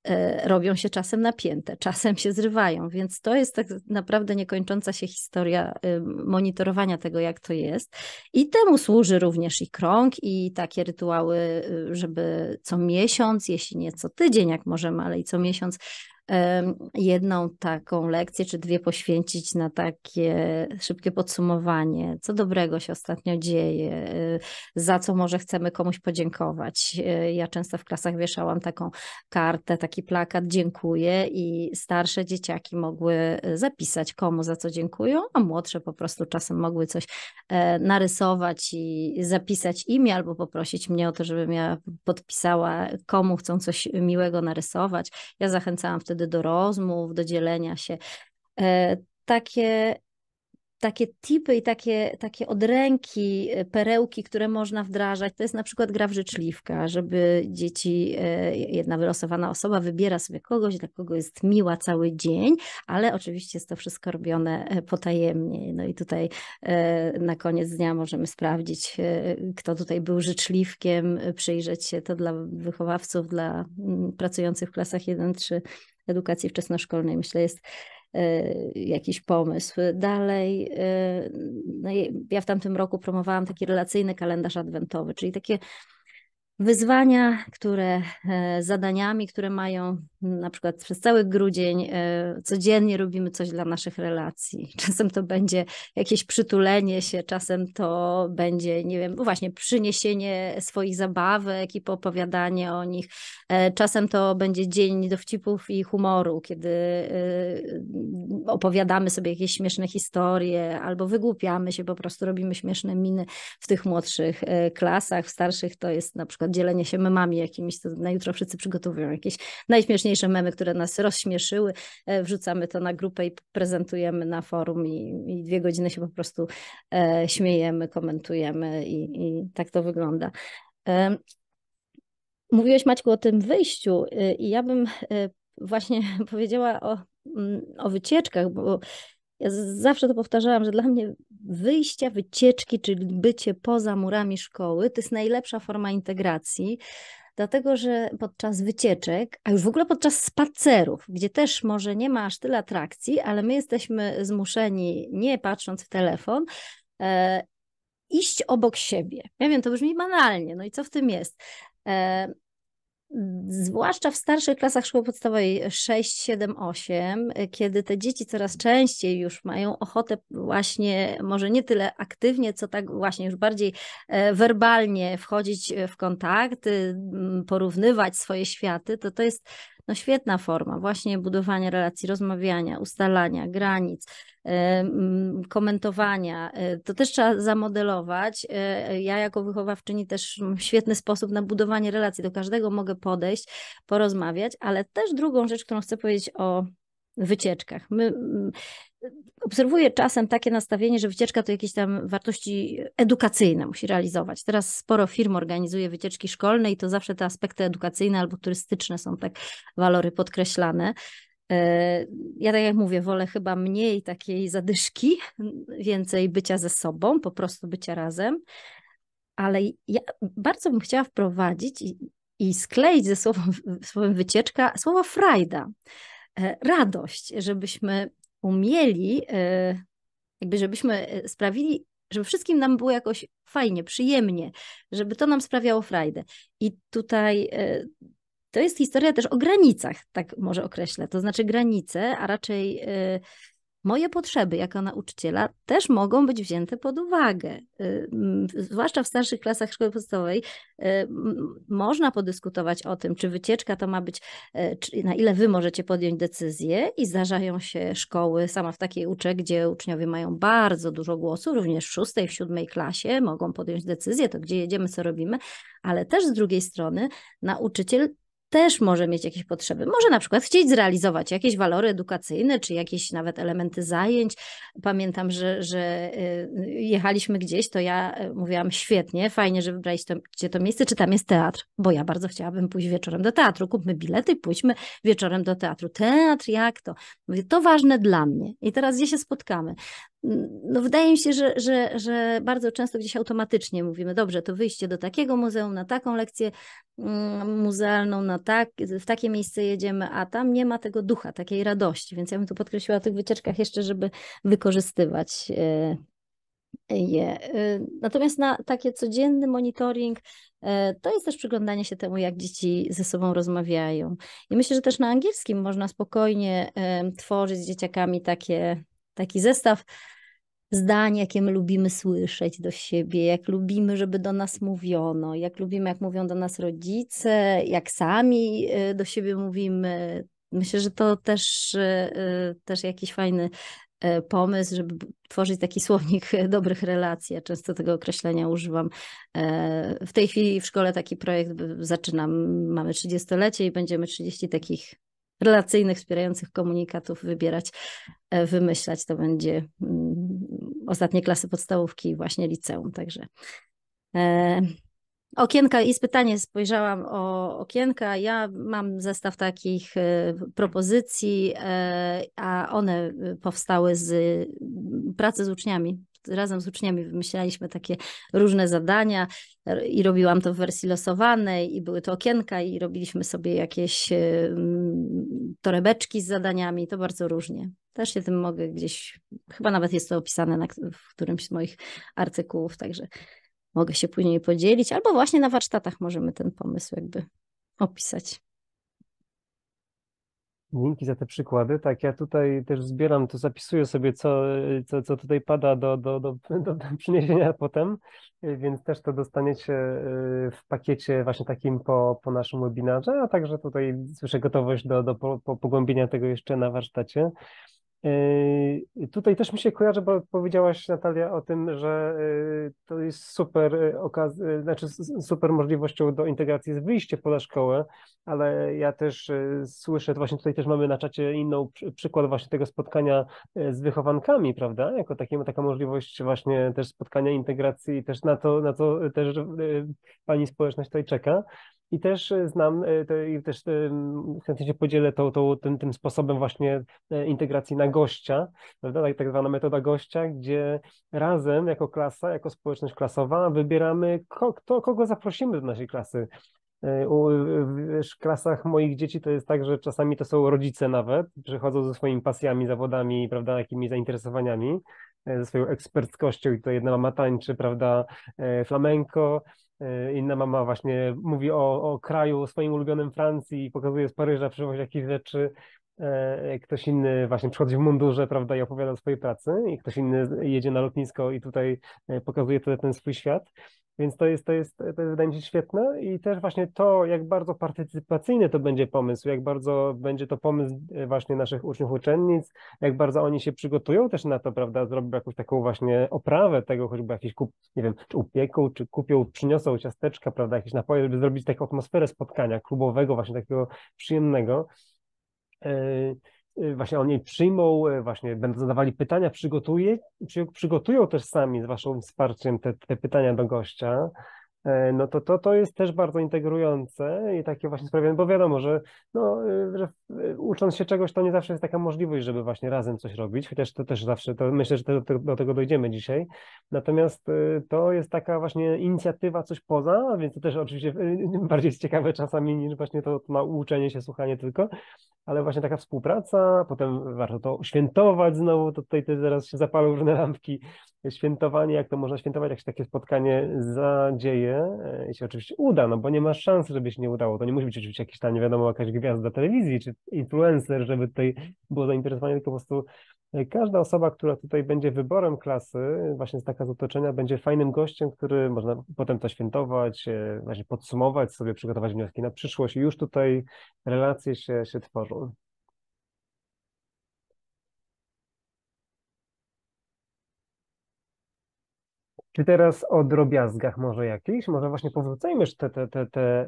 E, robią się czasem napięte, czasem się zrywają, więc to jest tak naprawdę niekończąca się historia monitorowania tego, jak to jest. I temu służy również i krąg, i takie rytuały, y, żeby co miesiąc, jeśli nie co tydzień, jak możemy, ale i co miesiąc jedną taką lekcję czy dwie poświęcić na takie szybkie podsumowanie, co dobrego się ostatnio dzieje, y, za co może chcemy komuś podziękować. Y, ja często w klasach wieszałam taką kartę, taki plakat dziękuję i starsze dzieciaki mogły y, zapisać komu za co dziękują, a młodsze po prostu czasem mogły coś e, narysować i zapisać imię albo poprosić mnie o to, żebym ja podpisała komu chcą coś miłego narysować. Ja zachęcałam wtedy wtedy do rozmów, do dzielenia się. E, takie, takie tipy i takie, takie odręki, e, perełki, które można wdrażać, to jest na przykład gra w życzliwka, żeby dzieci, e, jedna wylosowana osoba wybiera sobie kogoś, dla kogo jest miła cały dzień, ale oczywiście jest to wszystko robione potajemnie. No i tutaj na koniec dnia możemy sprawdzić, kto tutaj był życzliwkiem, przyjrzeć się to dla wychowawców, dla mm, pracujących w klasach 1-3 edukacji wczesnoszkolnej, myślę, jest e, jakiś pomysł. Dalej, e, no ja w tamtym roku promowałam taki relacyjny kalendarz adwentowy, czyli takie wyzwania, które e, zadaniami, które mają na przykład przez cały grudzień e, codziennie robimy coś dla naszych relacji. Czasem to będzie jakieś przytulenie się, czasem to będzie, nie wiem, no właśnie przyniesienie swoich zabawek i opowiadanie o nich. E, czasem to będzie dzień dowcipów i humoru, kiedy opowiadamy sobie jakieś śmieszne historie albo wygłupiamy się, po prostu robimy śmieszne miny w tych młodszych klasach, w starszych to jest na przykład dzielenie się memami jakimiś, to na jutro wszyscy przygotowują jakieś najśmieszniejsze memy, które nas rozśmieszyły, e, wrzucamy to na grupę i prezentujemy na forum i, i dwie godziny się po prostu e, śmiejemy, komentujemy i, i tak to wygląda. E, mówiłeś Maćku o tym wyjściu i ja bym właśnie powiedziała o, mm, o wycieczkach, bo ja zawsze to powtarzałam, że dla mnie wyjścia, wycieczki, czyli bycie poza murami szkoły, to jest najlepsza forma integracji, dlatego że podczas wycieczek, a już w ogóle podczas spacerów, gdzie też może nie ma aż tyle atrakcji, ale my jesteśmy zmuszeni, nie patrząc w telefon, e, iść obok siebie. Ja wiem, to brzmi banalnie, no i co w tym jest? E, zwłaszcza w starszych klasach szkoły podstawowej 6, 7, 8, kiedy te dzieci coraz częściej już mają ochotę właśnie, może nie tyle aktywnie, co tak właśnie już bardziej e, werbalnie wchodzić e, w kontakt, y, porównywać swoje światy, to to jest no, świetna forma właśnie budowania relacji, rozmawiania, ustalania granic, E, mm, komentowania. E, to też trzeba zamodelować. E, ja jako wychowawczyni też świetny sposób na budowanie relacji. Do każdego mogę podejść, porozmawiać, ale też drugą rzecz, którą chcę powiedzieć o wycieczkach. My, mm, obserwuję czasem takie nastawienie, że wycieczka to jakieś tam wartości edukacyjne musi realizować. Teraz sporo firm organizuje wycieczki szkolne i to zawsze te aspekty edukacyjne albo turystyczne są tak walory podkreślane. Ja tak jak mówię, wolę chyba mniej takiej zadyszki, więcej bycia ze sobą, po prostu bycia razem. Ale ja bardzo bym chciała wprowadzić i, i skleić ze słowem, słowem wycieczka słowo frajda, e, radość, żebyśmy umieli, e, jakby żebyśmy e, sprawili, żeby wszystkim nam było jakoś fajnie, przyjemnie, żeby to nam sprawiało frajdę. I tutaj to jest historia też o granicach, tak może określę. To znaczy granice, a raczej y, moje potrzeby jako nauczyciela też mogą być wzięte pod uwagę. Y, zwłaszcza w starszych klasach szkoły podstawowej y, można podyskutować o tym, czy wycieczka to ma być, na ile wy możecie podjąć decyzję i zdarzają się szkoły, sama w takiej uczę, gdzie uczniowie mają bardzo dużo głosu, również w szóstej, w siódmej klasie mogą podjąć decyzję, to gdzie jedziemy, co robimy, ale też z drugiej strony nauczyciel też może mieć jakieś potrzeby. Może na przykład chcieć zrealizować jakieś walory edukacyjne, czy jakieś nawet elementy zajęć. Pamiętam, że, że y, jechaliśmy gdzieś, to ja y, mówiłam świetnie, fajnie, że wybraliście to, gdzie to miejsce, czy tam jest teatr, bo ja bardzo chciałabym pójść wieczorem do teatru. Kupmy bilety i pójdźmy wieczorem do teatru. Teatr, jak to? Mówię, to ważne dla mnie. I teraz gdzie się spotkamy? Mm, no, wydaje mi się, że, że, że bardzo często gdzieś automatycznie mówimy, dobrze, to wyjście do takiego muzeum, na taką lekcję mm, muzealną, na tak, w takie miejsce jedziemy, a tam nie ma tego ducha, takiej radości, więc ja bym tu podkreśliła o tych wycieczkach jeszcze, żeby wykorzystywać e, e, je. E, natomiast na takie codzienny monitoring to jest też przyglądanie się temu, jak dzieci ze sobą rozmawiają. I myślę, że też na angielskim można spokojnie tworzyć z dzieciakami takie, taki zestaw zdań, jakie my lubimy słyszeć do siebie, jak lubimy, żeby do nas mówiono, jak lubimy, jak mówią do nas rodzice, jak sami y, do siebie mówimy. Myślę, że to też, y, y, też jakiś fajny pomysł, żeby tworzyć taki słownik dobrych relacji. Ja często tego określenia używam. E, w tej chwili w szkole taki projekt zaczynam. Mamy 30-lecie i będziemy 30 takich relacyjnych, wspierających komunikatów wybierać, e, wymyślać. To będzie mm, ostatnie klasy podstawówki właśnie liceum. Także e, Okienka, i pytanie, spojrzałam o okienka. Ja mam zestaw takich e, propozycji, a one powstały z pracy z uczniami razem z uczniami wymyślaliśmy takie różne zadania i robiłam to w wersji losowanej i były to okienka i robiliśmy sobie jakieś e, mm, torebeczki z zadaniami, to bardzo różnie. Też się tym mogę gdzieś, chyba nawet jest to opisane na, w którymś z moich artykułów, także mogę się później podzielić, albo właśnie na warsztatach możemy ten pomysł jakby opisać. Dzięki za te przykłady. Tak, ja tutaj też zbieram, to zapisuję sobie, co, co, co tutaj pada do, do, do, do przyniesienia potem, więc też to dostaniecie y, w pakiecie właśnie takim po, po naszym webinarze, a także tutaj słyszę gotowość do, do po, po pogłębienia tego jeszcze na warsztacie. Yy, tutaj też mi się kojarzy, bo powiedziałaś Natalia o tym, że yy, to jest super yy, okaz znaczy super możliwością do integracji z wyjście poza szkołę, ale ja też słyszę, to właśnie tutaj też mamy na czacie inną przykład właśnie tego spotkania z wychowankami, prawda? Jako takie, taka możliwość właśnie też spotkania integracji i też na to, na to też pani społeczność tutaj czeka. I też e, znam, e, i też chętnie e, się podzielę to to tym, tym sposobem właśnie integracji na gościa, prawda? Tak, tak zwana metoda gościa, gdzie razem jako klasa, jako społeczność klasowa wybieramy, kto, kogo zaprosimy do naszej klasy. W klasach moich dzieci to jest tak, że czasami to są rodzice nawet, przychodzą ze swoimi pasjami, zawodami, prawda, jakimiś zainteresowaniami, ze swoją eksperckością i to jedna mama tańczy, prawda, flamenko, E, inna mama właśnie mówi o, o kraju swoim ulubionym Francji i pokazuje z Paryża, przywozi jakieś rzeczy. E, e, ktoś inny właśnie przychodzi w mundurze, prawda, i opowiada o swojej pracy, i ktoś inny jedzie na lotnisko i tutaj pokazuje ten swój świat. Więc to jest, to jest, to jest, wydaje mi się, świetne i też właśnie to, jak bardzo partycypacyjny to będzie pomysł, jak bardzo będzie to pomysł e, właśnie naszych uczniów, uczennic, jak bardzo oni się przygotują też na to, prawda, zrobią jakąś taką właśnie oprawę tego, choćby jakiś kup, nie wiem, czy upieką, czy kupią, przyniosą ciasteczka, prawda, jakieś napoje, żeby zrobić taką atmosferę spotkania klubowego, właśnie takiego przyjemnego. Yy Y, właśnie o niej przyjmą, y, właśnie będą zadawali pytania, przygotuje, przygotują też sami z Waszym wsparciem te, te pytania do gościa. E, no to, to to jest też bardzo integrujące i takie właśnie sprawiane, bo wiadomo, że, no, y, że y, ucząc się czegoś, to nie zawsze jest taka możliwość, żeby właśnie razem coś robić, chociaż to też zawsze, to myślę, że do, do tego dojdziemy dzisiaj. Natomiast y, to jest taka właśnie inicjatywa coś poza, więc to też oczywiście bardziej jest ciekawe czasami niż właśnie to, to uczenie się, słuchanie tylko, ale właśnie taka współpraca, potem warto to świętować znowu, to tutaj też zaraz się zapalą różne lampki, świętowanie, jak to można świętować, jak się takie spotkanie zadzieje pasję e, i się oczywiście uda, no bo nie ma szansy, żeby się nie udało. To nie musi być oczywiście jakiś tam, nie wiadomo, jakaś gwiazda telewizji czy influencer, żeby tutaj było zainteresowanie, tylko po prostu e, każda osoba, która tutaj będzie wyborem klasy, właśnie z taka z otoczenia, będzie fajnym gościem, który można potem to świętować, e, właśnie podsumować sobie, przygotować wnioski na przyszłość i już tutaj relacje się, się tworzą. Czy teraz o drobiazgach może jakieś? Może właśnie powrócajmy te, te, te, te,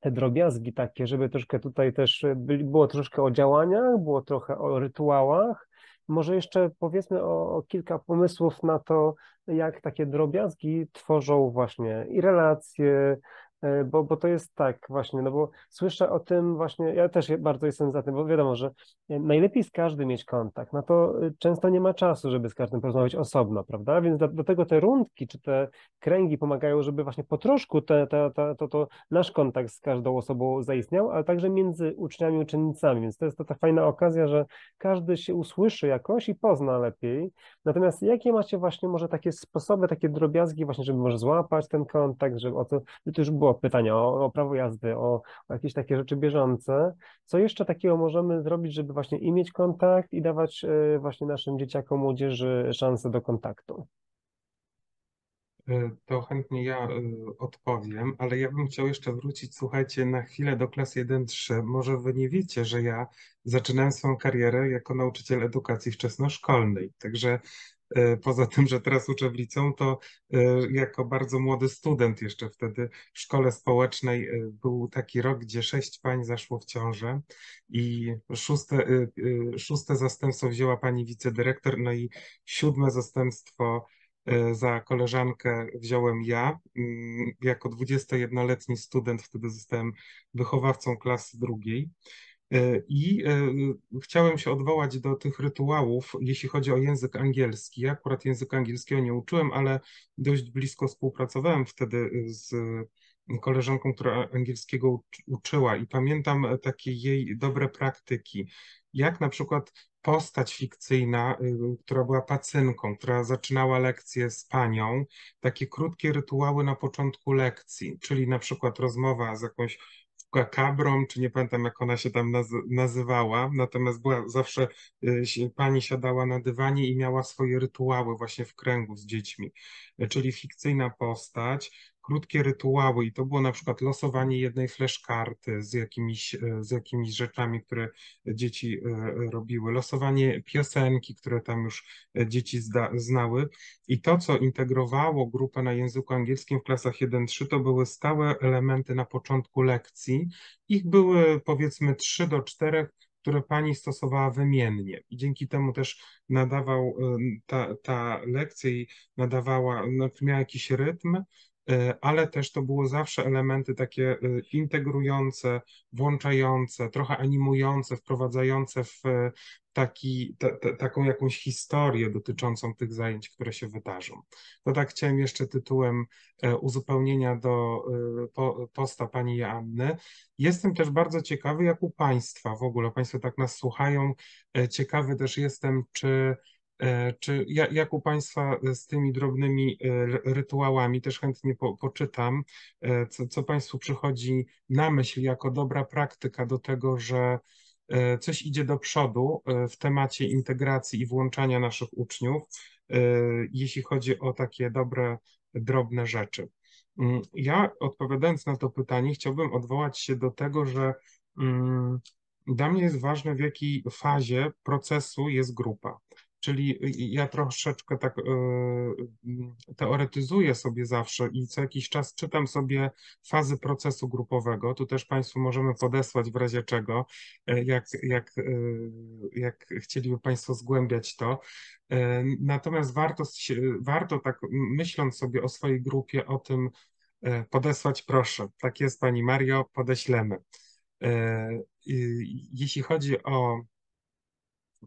te drobiazgi takie, żeby troszkę tutaj też e, było troszkę o działaniach, było trochę o rytuałach. Może jeszcze powiedzmy o, o kilka pomysłów na to, jak takie drobiazgi tworzą właśnie i relacje, E, bo, bo to jest tak właśnie, no bo słyszę o tym właśnie, ja też bardzo jestem za tym, bo wiadomo, że e, najlepiej z każdym mieć kontakt, no to e, często nie ma czasu, żeby z każdym porozmawiać osobno, prawda? Więc dlatego te rundki czy te kręgi pomagają, żeby właśnie po troszku te, te, te, to, to nasz kontakt z każdą osobą zaistniał, ale także między uczniami i uczennicami, więc to jest to ta fajna okazja, że każdy się usłyszy jakoś i pozna lepiej. Natomiast jakie macie właśnie może takie sposoby, takie drobiazgi właśnie, żeby może złapać ten kontakt, żeby o to, to już było było pytania o, o prawo jazdy, o, o, jakieś takie rzeczy bieżące. Co jeszcze takiego możemy zrobić, żeby właśnie i mieć kontakt i dawać e, właśnie naszym dzieciakom, młodzieży szansę do kontaktu? E, to chętnie ja e, odpowiem, ale ja bym chciał jeszcze wrócić, słuchajcie, na chwilę do klas 1-3. Może wy nie wiecie, że ja zaczynałem swoją karierę jako nauczyciel edukacji wczesnoszkolnej, także E, poza tym, że teraz uczę w liceum, to e, jako bardzo młody student jeszcze wtedy w szkole społecznej e, był taki rok, gdzie sześć pań zaszło w ciążę i szóste, szóste zastępstwo wzięła pani wicedyrektor, no i siódme zastępstwo za koleżankę wziąłem ja. Mm, jako 21-letni student wtedy zostałem wychowawcą klasy drugiej. E, I e, chciałem się odwołać do tych rytuałów, jeśli chodzi o język angielski. Ja akurat języka angielskiego nie uczyłem, ale dość blisko współpracowałem wtedy e, z koleżanką, która angielskiego uczyła i pamiętam takie jej dobre praktyki, jak na przykład postać fikcyjna, która była pacynką, która zaczynała lekcję z panią, takie krótkie rytuały na początku lekcji, czyli na przykład rozmowa z jakąś kabrą, czy nie pamiętam jak ona się tam nazywała, natomiast była zawsze y, pani siadała na dywanie i miała swoje rytuały właśnie w kręgu z dziećmi, y, czyli fikcyjna postać, krótkie rytuały i to było na przykład losowanie jednej fleszkarty z jakimiś, e, z jakimiś rzeczami, które dzieci e, robiły, losowanie piosenki, które tam już e, dzieci zda, znały i to, co integrowało grupę na języku angielskim w klasach 1-3 to były stałe elementy na początku lekcji. Ich były powiedzmy 3 do 4, które pani stosowała wymiennie. I dzięki temu też nadawał ta, ta lekcja i nadawała, no, miała jakiś rytm E, ale też to było zawsze elementy takie e, integrujące, włączające, trochę animujące, wprowadzające w e, taki, t, t, taką jakąś historię dotyczącą tych zajęć, które się wydarzą. To tak chciałem jeszcze tytułem uzupełnienia do posta pani Joanny. Jestem też bardzo ciekawy, jak u państwa w ogóle, państwo tak nas słuchają, ciekawy też jestem, czy E, czy jak u Państwa e, z tymi drobnymi e, rytuałami, też chętnie po, poczytam, co, co Państwu przychodzi na myśl jako dobra praktyka do tego, że coś idzie do przodu w temacie integracji i włączania naszych uczniów, jeśli chodzi o takie dobre, drobne rzeczy. Mm, ja odpowiadając na to pytanie, chciałbym odwołać się do tego, że mm, dla mnie jest ważne, w jakiej fazie procesu jest grupa. Czyli ja troszeczkę tak y, teoretyzuję sobie zawsze i co jakiś czas czytam sobie fazy procesu grupowego. Tu też Państwu możemy podesłać w razie czego, e, jak, jak, y, jak chcieliby Państwo zgłębiać to. Y, natomiast warto, warto tak myśląc sobie o swojej grupie, o tym podesłać proszę. Tak jest Pani Mario, podeślemy. Jeśli chodzi o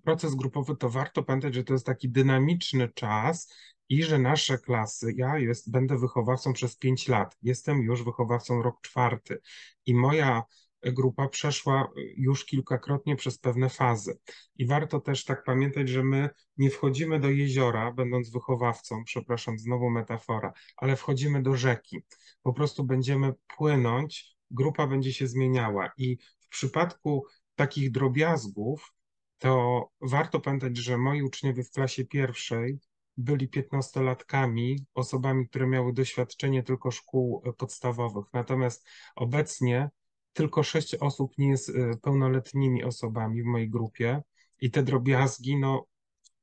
proces grupowy, to warto pamiętać, że to jest taki dynamiczny czas i że nasze klasy, ja jest, będę wychowawcą przez 5 lat, jestem już wychowawcą rok czwarty i moja e, grupa przeszła e, już kilkakrotnie przez pewne fazy. I warto też tak pamiętać, że my nie wchodzimy do jeziora, będąc wychowawcą, przepraszam, znowu metafora, ale wchodzimy do rzeki. Po prostu będziemy płynąć, grupa będzie się zmieniała i w przypadku takich drobiazgów, to warto pamiętać, że moi uczniowie w klasie pierwszej byli piętnastolatkami, osobami, które miały doświadczenie tylko szkół e, podstawowych. Natomiast obecnie tylko sześć osób nie jest e, pełnoletnimi osobami w mojej grupie i te drobiazgi no,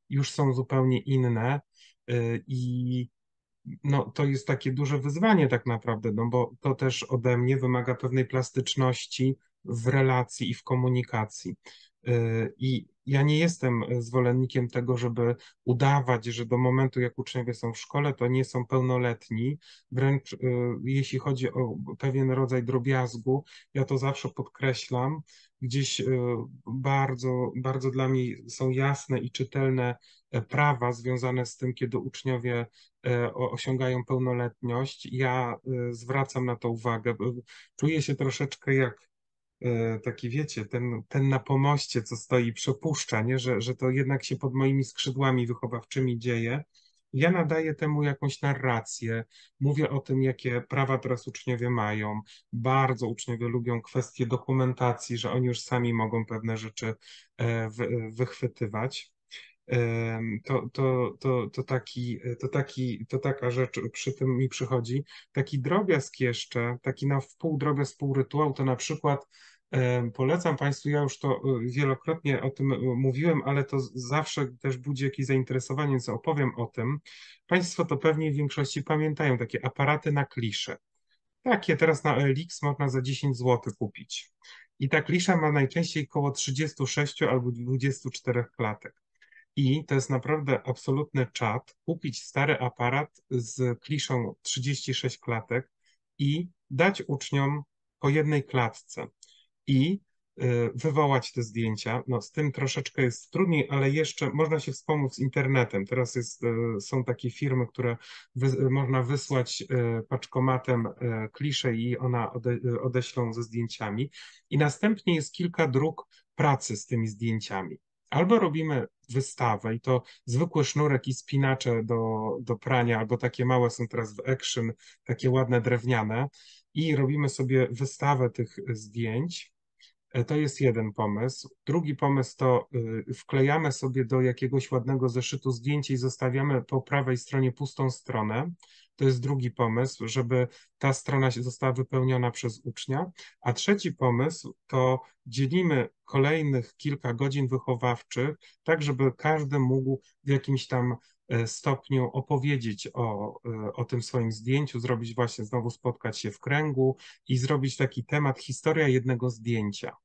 już są zupełnie inne e, i no, to jest takie duże wyzwanie tak naprawdę, no bo to też ode mnie wymaga pewnej plastyczności w relacji i w komunikacji. Y, I ja nie jestem zwolennikiem tego, żeby udawać, że do momentu, jak uczniowie są w szkole, to nie są pełnoletni. Wręcz y, jeśli chodzi o pewien rodzaj drobiazgu, ja to zawsze podkreślam. Gdzieś y, bardzo, bardzo dla mnie są jasne i czytelne e, prawa związane z tym, kiedy uczniowie e, osiągają pełnoletność. Ja zwracam na to uwagę. Czuję się troszeczkę jak E, taki wiecie, ten, ten na pomoście, co stoi, przepuszcza, nie? Że, że to jednak się pod moimi skrzydłami wychowawczymi dzieje. Ja nadaję temu jakąś narrację, mówię o tym, jakie prawa teraz uczniowie mają. Bardzo uczniowie lubią kwestie dokumentacji, że oni już sami mogą pewne rzeczy e, wychwytywać to, to, to, to, taki, e, to, taki, to taka rzecz przy tym mi przychodzi. Taki drobiazg jeszcze, taki na wpół drobiazg, pół rytuał, to na przykład Polecam Państwu, ja już to e, wielokrotnie o tym e, mówiłem, ale to zawsze też budzi jakieś zainteresowanie, więc opowiem o tym. Państwo to pewnie w większości pamiętają takie aparaty na klisze. Takie teraz na OLX można za 10 zł kupić. I ta klisza ma najczęściej około 36 albo 24 klatek. I to jest naprawdę absolutny czat. Kupić stary aparat z kliszą 36 klatek i dać uczniom po jednej klatce i y, wywołać te zdjęcia. No, z tym troszeczkę jest trudniej, ale jeszcze można się wspomóc z internetem. Teraz jest, y, są takie firmy, które wy, można wysłać y, paczkomatem klisze i ona ode, odeślą ze zdjęciami. I następnie jest kilka dróg pracy z tymi zdjęciami albo robimy wystawę i to zwykły sznurek i spinacze do, do prania, albo takie małe są teraz w Action, takie ładne drewniane i robimy sobie wystawę tych zdjęć. E, to jest jeden pomysł. Drugi pomysł to y, wklejamy sobie do jakiegoś ładnego zeszytu zdjęcie i zostawiamy po prawej stronie pustą stronę to jest drugi pomysł, żeby ta strona została wypełniona przez ucznia. A trzeci pomysł to dzielimy kolejnych kilka godzin wychowawczych, tak żeby każdy mógł w jakimś tam e, stopniu opowiedzieć o, e, o tym swoim zdjęciu, zrobić właśnie znowu spotkać się w kręgu i zrobić taki temat historia jednego zdjęcia.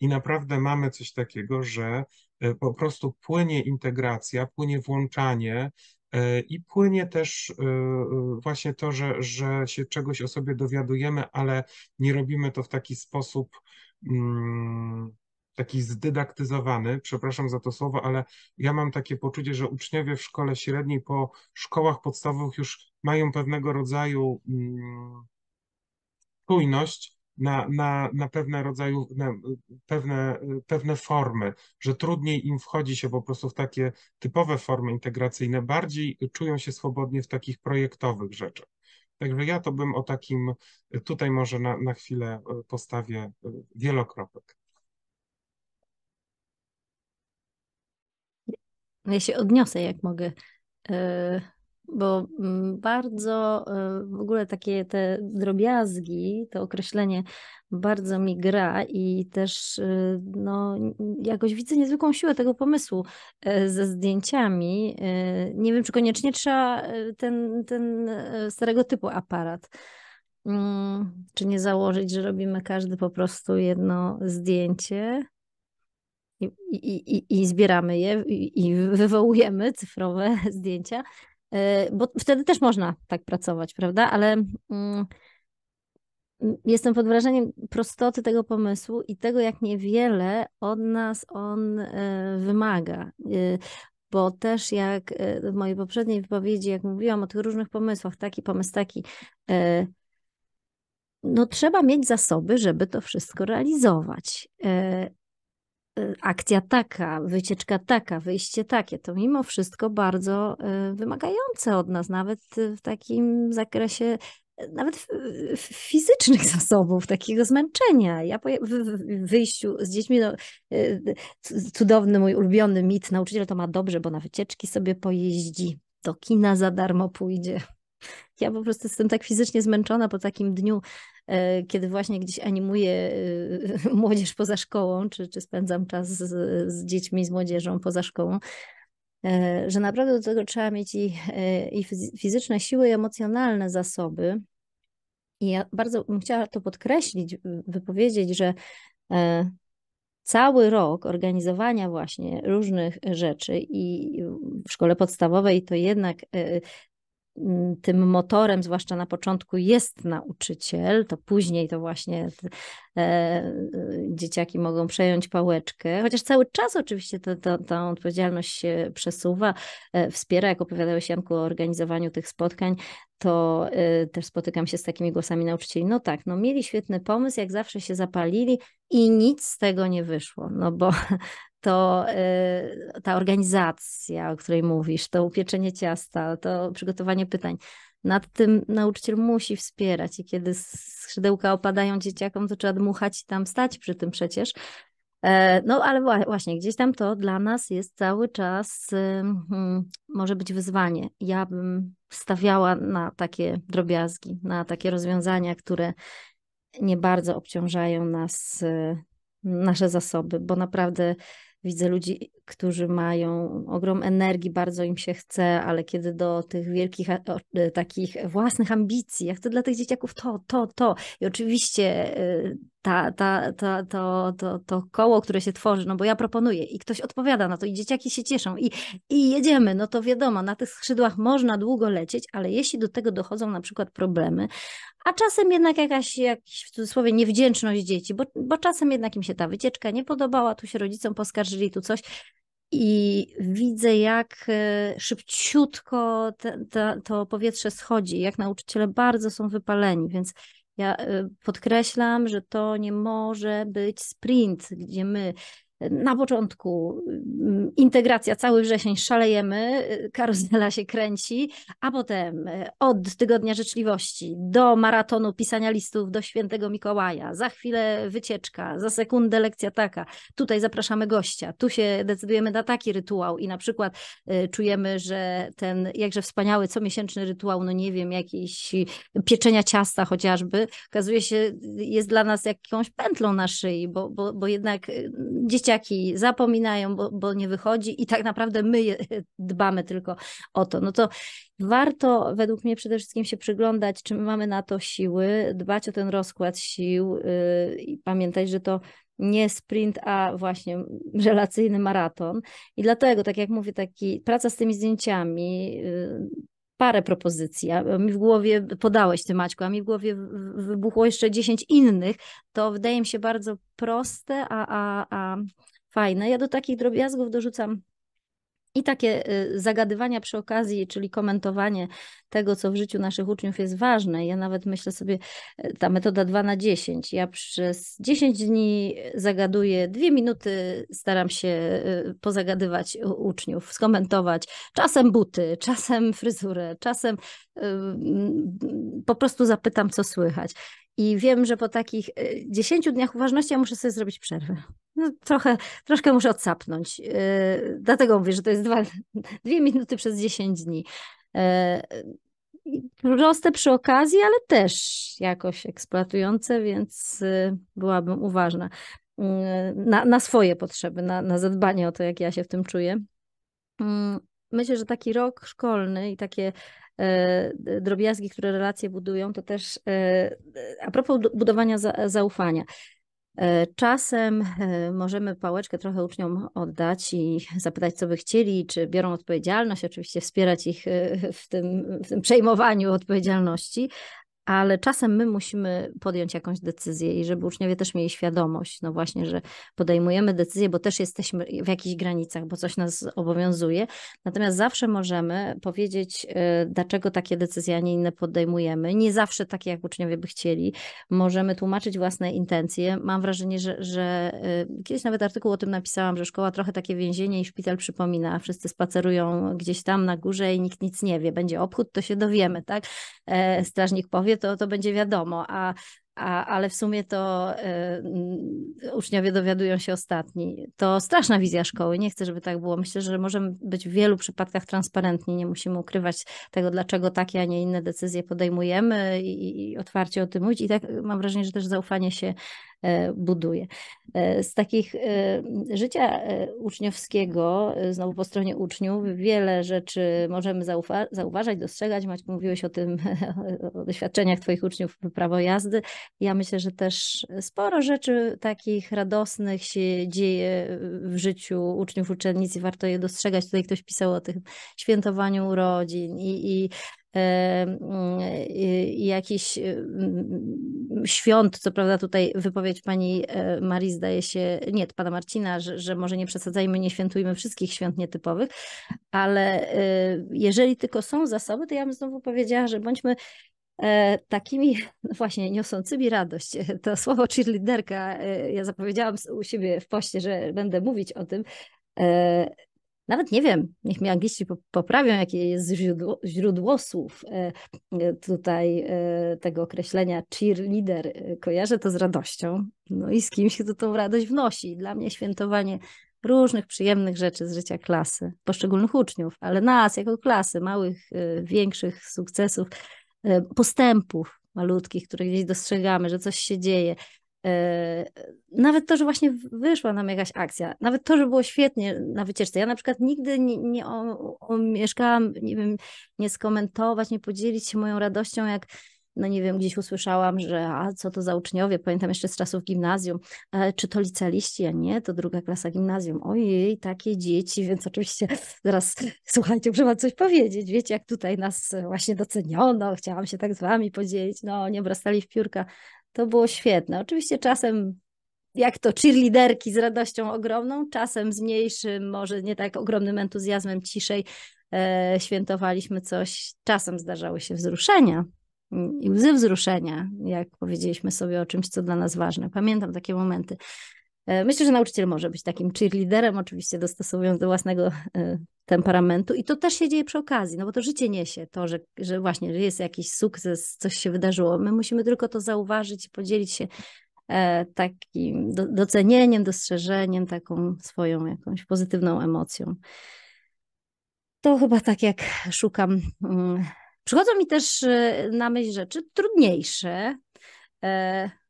I naprawdę mamy coś takiego, że e, po prostu płynie integracja, płynie włączanie, E, I płynie też e, e, właśnie to, że, że się czegoś o sobie dowiadujemy, ale nie robimy to w taki sposób mm, taki zdydaktyzowany, przepraszam za to słowo, ale ja mam takie poczucie, że uczniowie w szkole średniej po szkołach podstawowych już mają pewnego rodzaju mm, czujność na, na, na pewne rodzaju, na pewne, pewne formy, że trudniej im wchodzi się po prostu w takie typowe formy integracyjne, bardziej czują się swobodnie w takich projektowych rzeczach. Także ja to bym o takim, tutaj może na, na chwilę e, postawię e, wielokropek. Ja się odniosę, jak mogę. E, bo mm, bardzo y, w ogóle takie te drobiazgi, to określenie bardzo mi gra i też y, no, jakoś widzę niezwykłą siłę tego pomysłu e, ze zdjęciami. E, nie wiem, czy koniecznie trzeba e, ten, ten starego typu aparat. Mm, czy nie założyć, że robimy każdy po prostu jedno zdjęcie? I, i, i, i zbieramy je i wywołujemy cyfrowe zdjęcia, Y, bo wtedy też można tak pracować, prawda? Ale mm, jestem pod wrażeniem prostoty tego pomysłu i tego, jak niewiele od nas on y, wymaga. Y, bo też jak w mojej poprzedniej wypowiedzi, jak mówiłam o tych różnych pomysłach, taki pomysł, taki, no trzeba mieć zasoby, żeby to wszystko realizować. Y, akcja taka, wycieczka taka, wyjście takie, to mimo wszystko bardzo y, wymagające od nas, nawet y, w takim zakresie nawet fizycznych zasobów, takiego zmęczenia. Ja po wyjściu z dziećmi, no, cudowny mój ulubiony mit, nauczyciel to ma dobrze, bo na wycieczki sobie pojeździ, do kina za darmo pójdzie, ja po prostu jestem tak fizycznie zmęczona po takim dniu, e, kiedy właśnie gdzieś animuję e, młodzież poza szkołą, czy, czy spędzam czas z, z dziećmi, z młodzieżą poza szkołą, e, że naprawdę do tego trzeba mieć i, i fizyczne siły, i emocjonalne zasoby. I ja bardzo bym chciała to podkreślić, wypowiedzieć, że cały rok organizowania właśnie różnych rzeczy i w szkole podstawowej to jednak Mm, tym motorem, zwłaszcza na początku, jest nauczyciel, to później to właśnie e, e dzieciaki mogą przejąć pałeczkę, chociaż cały czas oczywiście ta odpowiedzialność się przesuwa, e, wspiera, jak opowiadałeś Janku o organizowaniu tych spotkań, to e, też spotykam się z takimi głosami nauczycieli, no tak, no mieli świetny pomysł, jak zawsze się zapalili i nic z tego nie wyszło, no bo to y, ta organizacja, o której mówisz, to upieczenie ciasta, to przygotowanie pytań, nad tym nauczyciel musi wspierać i kiedy skrzydełka opadają dzieciakom, to trzeba dmuchać i tam stać przy tym przecież. E, no ale właśnie, gdzieś tam to dla nas jest cały czas, hmm, może być wyzwanie. Ja bym stawiała na takie drobiazgi, na takie rozwiązania, które nie bardzo obciążają nas, y, nasze zasoby, bo naprawdę Widzę ludzi którzy mają ogrom energii, bardzo im się chce, ale kiedy do tych wielkich e, takich własnych ambicji, ja chcę dla tych dzieciaków to, to, to. I oczywiście e, ta, ta, ta, to, to, to koło, które się tworzy, no bo ja proponuję i ktoś odpowiada na to i dzieciaki się cieszą i, i jedziemy, no to wiadomo, na tych skrzydłach można długo lecieć, ale jeśli do tego dochodzą na przykład problemy, a czasem jednak jakaś, jakiś w cudzysłowie niewdzięczność dzieci, bo, bo czasem jednak im się ta wycieczka nie podobała, tu się rodzicom poskarżyli, tu coś, i widzę, jak e, szybciutko te, te, to powietrze schodzi, jak nauczyciele bardzo są wypaleni, więc ja e, podkreślam, że to nie może być sprint, gdzie my na początku mm, integracja cały wrzesień szalejemy, y, karuzela się kręci, a potem y, od tygodnia życzliwości do maratonu pisania listów do świętego Mikołaja, za chwilę wycieczka, za sekundę lekcja taka, tutaj zapraszamy gościa, tu się decydujemy na taki rytuał i na przykład y, czujemy, że ten jakże wspaniały comiesięczny rytuał, no nie wiem, jakiś pieczenia ciasta chociażby, okazuje się jest dla nas jakąś pętlą na szyi, bo, bo, bo jednak dzieci dzieciaki zapominają, bo, bo nie wychodzi i tak naprawdę my dbamy tylko o to. No to warto według mnie przede wszystkim się przyglądać, czy my mamy na to siły, dbać o ten rozkład sił y, i pamiętać, że to nie sprint, a właśnie relacyjny maraton. I dlatego, tak jak mówię, taki praca z tymi zdjęciami, y, parę propozycji, a mi w głowie, podałeś ty Maćku, a mi w głowie wybuchło jeszcze dziesięć innych, to wydaje mi się bardzo proste, a, a, a fajne. Ja do takich drobiazgów dorzucam i takie y, zagadywania przy okazji, czyli komentowanie tego, co w życiu naszych uczniów jest ważne. Ja nawet myślę sobie, y, ta metoda 2 na 10. Ja przez 10 dni zagaduję, dwie minuty staram się y, pozagadywać uczniów, skomentować. Czasem buty, czasem fryzurę, czasem po prostu zapytam, co słychać. I wiem, że po takich 10 e, dniach uważności ja muszę sobie zrobić przerwę. No, trochę, troszkę muszę odsapnąć. Yy, dlatego mówię, że to jest dwa, dwie minuty przez 10 dni. Yy, proste przy okazji, ale też jakoś eksploatujące, więc yy, byłabym uważna mm, na, na, swoje potrzeby, na, na zadbanie o to, jak ja się w tym czuję mm, myślę, że taki rok szkolny i takie E, drobiazgi, które relacje budują, to też e, e, a propos budowania zaufania. Czasem możemy pałeczkę trochę uczniom oddać i zapytać, co by chcieli, czy biorą odpowiedzialność, oczywiście wspierać ich w tym, w tym przejmowaniu odpowiedzialności, ale czasem my musimy podjąć jakąś decyzję i żeby uczniowie też mieli świadomość, no właśnie, że podejmujemy decyzję, bo też jesteśmy w jakichś granicach, bo coś nas obowiązuje. Natomiast zawsze możemy powiedzieć, y, dlaczego takie decyzje, a nie inne podejmujemy. Nie zawsze takie, jak uczniowie by chcieli. Możemy tłumaczyć własne intencje. Mam wrażenie, że, że y, kiedyś nawet artykuł o tym napisałam, że szkoła trochę takie więzienie i szpital przypomina, a wszyscy spacerują gdzieś tam na górze i nikt nic nie wie. Będzie obchód, to się dowiemy, tak? E, strażnik powie, to, to będzie wiadomo, a, a, ale w sumie to y, y, uczniowie dowiadują się ostatni. To straszna wizja szkoły, nie chcę, żeby tak było. Myślę, że możemy być w wielu przypadkach transparentni, nie musimy ukrywać tego, dlaczego takie, a nie inne decyzje podejmujemy i, i otwarcie o tym mówić. I tak mam wrażenie, że też zaufanie się E, buduje. E, z takich e, życia uczniowskiego, znowu po stronie uczniów, wiele rzeczy możemy zaufa zauważać, dostrzegać. Maćku, mówiłeś o tym, o doświadczeniach Twoich uczniów prawo jazdy. Ja myślę, że też sporo rzeczy takich radosnych się dzieje w życiu uczniów uczennic i warto je dostrzegać. Tutaj ktoś pisał o tym świętowaniu urodzin i, i E, mm, e, jakiś e, mm, świąt. Co prawda tutaj wypowiedź pani Marii zdaje się, nie, pana Marcina, że, że może nie przesadzajmy, nie świętujmy wszystkich świąt nietypowych, ale jeżeli tylko są zasoby, to ja bym znowu powiedziała, że bądźmy takimi właśnie niosącymi radość. To słowo cheerleaderka, ja zapowiedziałam u siebie w poście, że będę mówić o tym, nawet nie wiem, niech mi angliści poprawią, jakie jest źródło, źródło słów e, e, tutaj e, tego określenia cheerleader. Kojarzę to z radością, no i z kimś, kto tą radość wnosi. Dla mnie świętowanie różnych przyjemnych rzeczy z życia klasy, poszczególnych uczniów, ale nas jako klasy, małych, większych sukcesów, postępów malutkich, które gdzieś dostrzegamy, że coś się dzieje, E, nawet to, że właśnie wyszła nam jakaś akcja, nawet to, że było świetnie na wycieczce. Ja na przykład nigdy nie, nie omieszkałam, nie wiem, nie skomentować, nie podzielić się moją radością, jak no nie wiem, gdzieś usłyszałam, że a co to za uczniowie, pamiętam jeszcze z czasów gimnazjum, e, czy to licealiści, a nie, to druga klasa gimnazjum, ojej, takie dzieci, więc oczywiście zaraz, słuchajcie, muszę wam coś powiedzieć, wiecie, jak tutaj nas właśnie doceniono, chciałam się tak z wami podzielić, no nie brastali w piórka, to było świetne. Oczywiście czasem jak to cheerleaderki z radością ogromną, czasem z mniejszym, może nie tak ogromnym entuzjazmem, ciszej e, świętowaliśmy coś. Czasem zdarzały się wzruszenia mm, i łzy wzruszenia, jak powiedzieliśmy sobie o czymś, co dla nas ważne. Pamiętam takie momenty. E, myślę, że nauczyciel może być takim cheerleaderem, oczywiście dostosowując do własnego e, temperamentu i to też się dzieje przy okazji, no bo to życie niesie to, że, że właśnie że jest jakiś sukces, coś się wydarzyło. My musimy tylko to zauważyć i podzielić się e, takim docenieniem, dostrzeżeniem, taką swoją jakąś pozytywną emocją. To chyba tak jak szukam. Mm, przychodzą mi też na myśl rzeczy trudniejsze,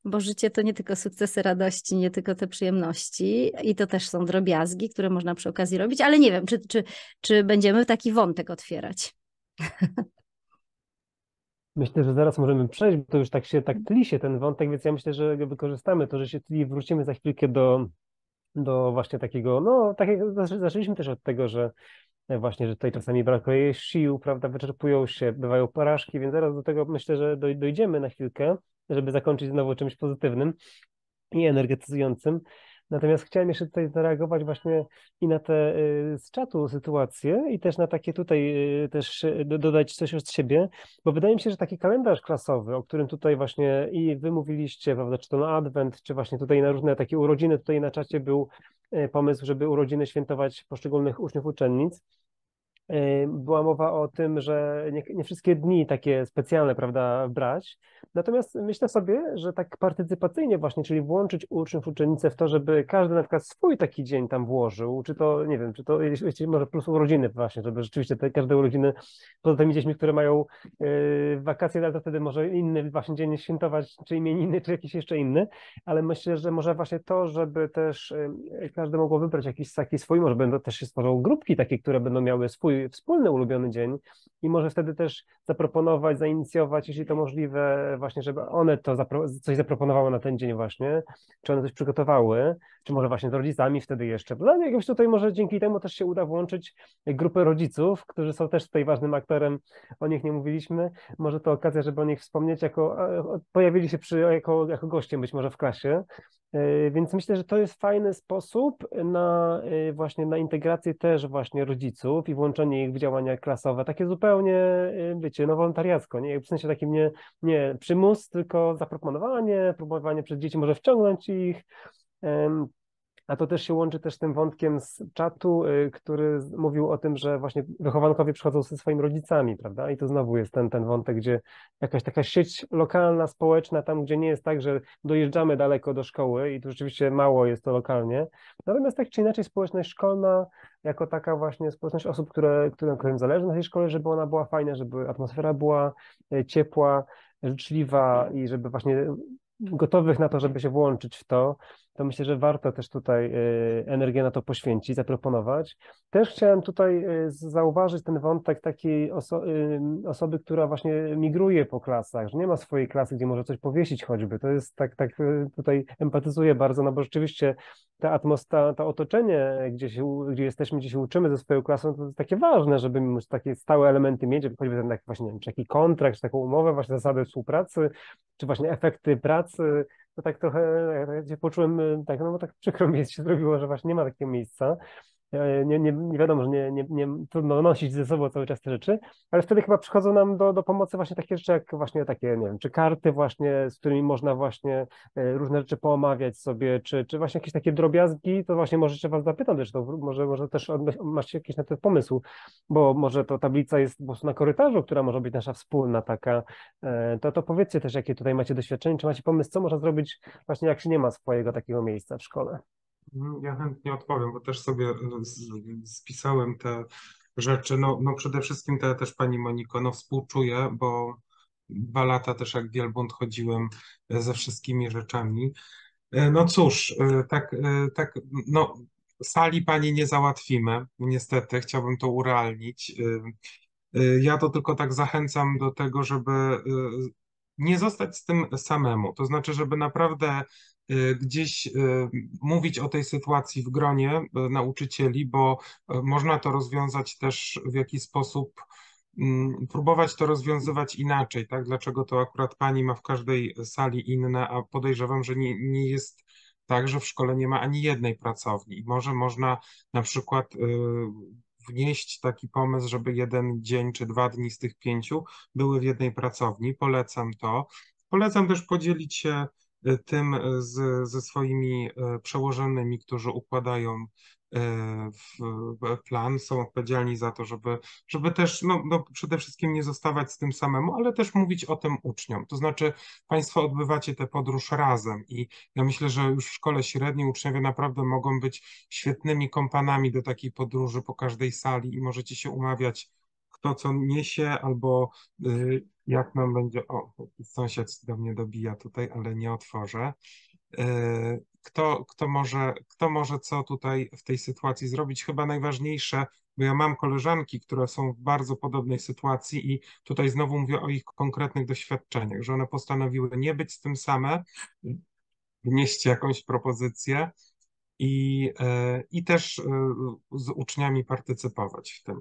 bo życie to nie tylko sukcesy radości, nie tylko te przyjemności i to też są drobiazgi, które można przy okazji robić, ale nie wiem, czy, czy, czy będziemy taki wątek otwierać. Myślę, że zaraz możemy przejść, bo to już tak się tak mhm. tli się ten wątek, więc ja myślę, że wykorzystamy to, że się tli wrócimy za chwilkę do, do właśnie takiego, no tak jak zaczęliśmy też od tego, że właśnie, że tutaj czasami brakuje sił, prawda, wyczerpują się, bywają porażki, więc zaraz do tego myślę, że dojdziemy na chwilkę, żeby zakończyć znowu czymś pozytywnym i energetyzującym. Natomiast chciałem jeszcze tutaj zareagować właśnie i na te y, z czatu sytuacje i też na takie tutaj y, też y, dodać coś od siebie, bo wydaje mi się, że taki kalendarz klasowy, o którym tutaj właśnie i wy mówiliście, prawda, czy to na Adwent, czy właśnie tutaj na różne takie urodziny tutaj na czacie był Y, pomysł, żeby urodziny świętować poszczególnych uczniów uczennic. Była mowa o tym, że nie, nie, wszystkie dni takie specjalne, prawda, brać. Natomiast myślę sobie, że tak partycypacyjnie właśnie, czyli włączyć uczniów, uczennice w to, żeby każdy na przykład swój taki dzień tam włożył, czy to, nie wiem, czy to jeśli może plus urodziny właśnie, żeby rzeczywiście te, każde urodziny, poza tymi dziećmi, które mają yy, wakacje, ale no to wtedy może inny właśnie dzień świętować, czy imieniny, czy jakiś jeszcze inny, ale myślę, że może właśnie to, żeby też yy, każdy mogło wybrać jakiś taki swój, może będą też się stworzą grupki takie, które będą miały swój wspólny ulubiony dzień i może wtedy też zaproponować, zainicjować, jeśli to możliwe, właśnie, żeby one to zapro coś zaproponowały na ten dzień właśnie, czy one coś przygotowały, czy może właśnie z rodzicami wtedy jeszcze. No jakoś tutaj może dzięki temu też się uda włączyć grupę rodziców, którzy są też tutaj ważnym aktorem, o nich nie mówiliśmy. Może to okazja, żeby o nich wspomnieć, jako e, pojawili się przy, jako, jako być może w klasie, E, więc myślę, że to jest fajny sposób na e, właśnie na integrację też właśnie rodziców i włączenie ich w działania klasowe, takie zupełnie, e, wiecie, no wolontariacko, nie? w sensie takim nie, nie przymus, tylko zaproponowanie, próbowanie przez dzieci może wciągnąć ich, a to też się łączy też z tym wątkiem z czatu, y, który mówił o tym, że właśnie wychowankowie przychodzą ze swoimi rodzicami, prawda? I to znowu jest ten, ten wątek, gdzie jakaś taka sieć lokalna, społeczna, tam gdzie nie jest tak, że dojeżdżamy daleko do szkoły i tu rzeczywiście mało jest to lokalnie. Natomiast tak czy inaczej społeczność szkolna, jako taka właśnie społeczność osób, które, którym zależy na tej szkole, żeby ona była fajna, żeby atmosfera była e, ciepła, życzliwa i żeby właśnie gotowych na to, żeby się włączyć w to to myślę, że warto też tutaj y, energię na to poświęcić, zaproponować. Też chciałem tutaj y, zauważyć ten wątek takiej oso y, osoby, która właśnie migruje po klasach, że nie ma swojej klasy, gdzie może coś powiesić choćby. To jest tak, tak tutaj empatyzuję bardzo, no bo rzeczywiście ta atmosfera, to otoczenie, gdzie, się, gdzie jesteśmy, gdzie się uczymy ze swoją klasą, to jest takie ważne, żeby móc takie stałe elementy mieć, choćby ten tak właśnie, wiem, czy taki kontrakt, czy taką umowę, właśnie zasady współpracy, czy właśnie efekty pracy, to tak trochę jak e, się poczułem, e, tak, no bo tak przykro mi się zrobiło, że właśnie nie ma takiego miejsca. E, nie, nie, nie wiadomo, że nie, nie, nie, trudno nosić ze sobą cały czas te rzeczy, ale wtedy chyba przychodzą nam do, do pomocy właśnie takie rzeczy, jak właśnie takie, nie wiem, czy karty właśnie, z którymi można właśnie e, różne rzeczy poomawiać sobie, czy, czy właśnie jakieś takie drobiazgi, to właśnie może się was zapytam zresztą, może, może też masz jakiś na ten pomysł, bo może to tablica jest po prostu na korytarzu, która może być nasza wspólna taka, e, to, to powiedzcie też, jakie tutaj macie doświadczenie, czy macie pomysł, co można zrobić właśnie jak się nie ma swojego takiego miejsca w szkole. Mhm, ja chętnie odpowiem, bo też sobie no, spisałem te rzeczy. No, no przede wszystkim te też pani Moniko, no współczuję, bo dwa lata też jak wielbłąd chodziłem e, ze wszystkimi rzeczami. E, no cóż, e, tak, tak, no sali pani nie załatwimy, niestety, chciałbym to urealnić. Ja to tylko tak zachęcam do tego, żeby nie zostać z tym samemu. To znaczy, żeby naprawdę Y, gdzieś y, mówić o tej sytuacji w gronie y, nauczycieli, bo można to rozwiązać też w jakiś sposób mm, próbować to rozwiązywać inaczej, tak? Dlaczego to akurat pani ma w każdej sali inne, a podejrzewam, że nie, nie jest tak, że w szkole nie ma ani jednej pracowni. Może można na przykład wnieść taki pomysł, żeby jeden dzień czy dwa dni z tych pięciu były w jednej pracowni. Polecam to. Polecam też podzielić się E, tym e, z, ze swoimi e, przełożonymi, którzy układają w plan, są odpowiedzialni za to, żeby, żeby też no, no, przede wszystkim nie zostawać z tym samemu, ale też mówić o tym uczniom. To znaczy, Państwo odbywacie tę podróż razem i ja myślę, że już w szkole średniej uczniowie naprawdę mogą być świetnymi kompanami do takiej podróży po każdej sali i możecie się umawiać kto co niesie, albo y, jak nam będzie. O, sąsiad do mnie dobija tutaj, ale nie otworzę. Y, kto, kto, może, kto może co tutaj w tej sytuacji zrobić? Chyba najważniejsze, bo ja mam koleżanki, które są w bardzo podobnej sytuacji, i tutaj znowu mówię o ich konkretnych doświadczeniach, że one postanowiły nie być z tym same, wnieść jakąś propozycję i, y, i też z uczniami partycypować w tym.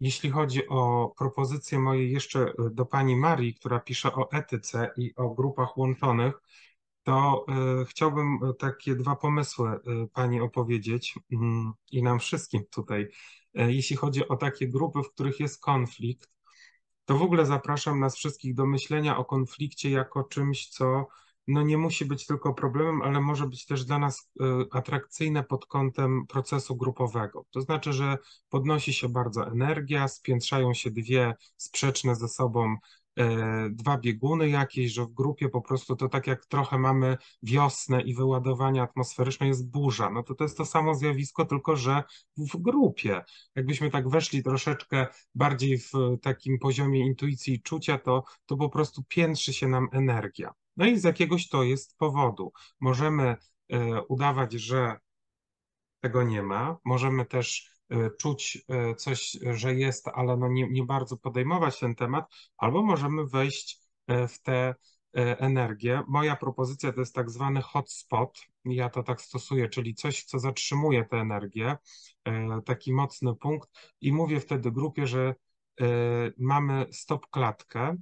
Jeśli chodzi o propozycje moje jeszcze e, do pani Marii, która pisze o etyce i o grupach łączonych, to e, chciałbym e, takie dwa pomysły pani opowiedzieć mm, i nam wszystkim tutaj. Jeśli chodzi o takie grupy, w których jest konflikt, to w ogóle zapraszam nas wszystkich do myślenia o konflikcie jako czymś, co no nie musi być tylko problemem, ale może być też dla nas e, atrakcyjne pod kątem procesu grupowego. To znaczy, że podnosi się bardzo energia, spiętrzają się dwie sprzeczne ze sobą e, dwa bieguny jakieś, że w grupie po prostu to tak jak trochę mamy wiosnę i wyładowanie atmosferyczne jest burza. No to to jest to samo zjawisko, tylko że w grupie. Jakbyśmy tak weszli troszeczkę bardziej w takim poziomie intuicji i czucia, to, to po prostu piętrzy się nam energia. No i z jakiegoś to jest powodu. Możemy e, udawać, że tego nie ma, możemy też e, czuć e, coś, że jest, ale no nie, nie bardzo podejmować ten temat, albo możemy wejść w te energię. Moja propozycja to jest tak zwany hotspot. Ja to tak stosuję, czyli coś, co zatrzymuje tę energię, taki mocny punkt, i mówię wtedy grupie, że mamy stop klatkę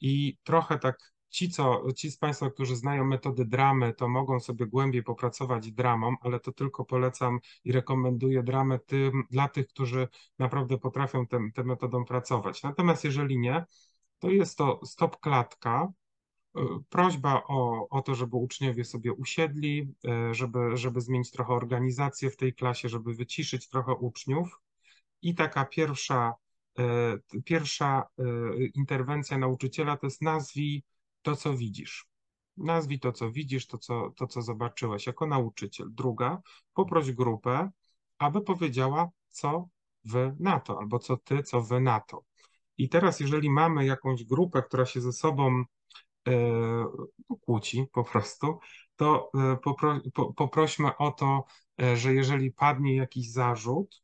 i trochę tak Ci, co, ci z Państwa, którzy znają metody dramy, to mogą sobie głębiej popracować dramą, ale to tylko polecam i rekomenduję dramę tym, dla tych, którzy naprawdę potrafią tę, metodą pracować. Natomiast jeżeli nie, to jest to stop klatka, e, prośba o, o to, żeby uczniowie sobie usiedli, e, żeby, żeby zmienić trochę organizację w tej klasie, żeby wyciszyć trochę uczniów. I taka pierwsza, e, pierwsza interwencja nauczyciela to jest nazwij to, co widzisz. Nazwij to, co widzisz, to co, to, co zobaczyłeś jako nauczyciel. Druga, poproś grupę, aby powiedziała, co wy na to, albo co ty, co wy na to. I teraz, jeżeli mamy jakąś grupę, która się ze sobą yy, kłóci po prostu, to e, popro, po, poprośmy o to, e, że jeżeli padnie jakiś zarzut,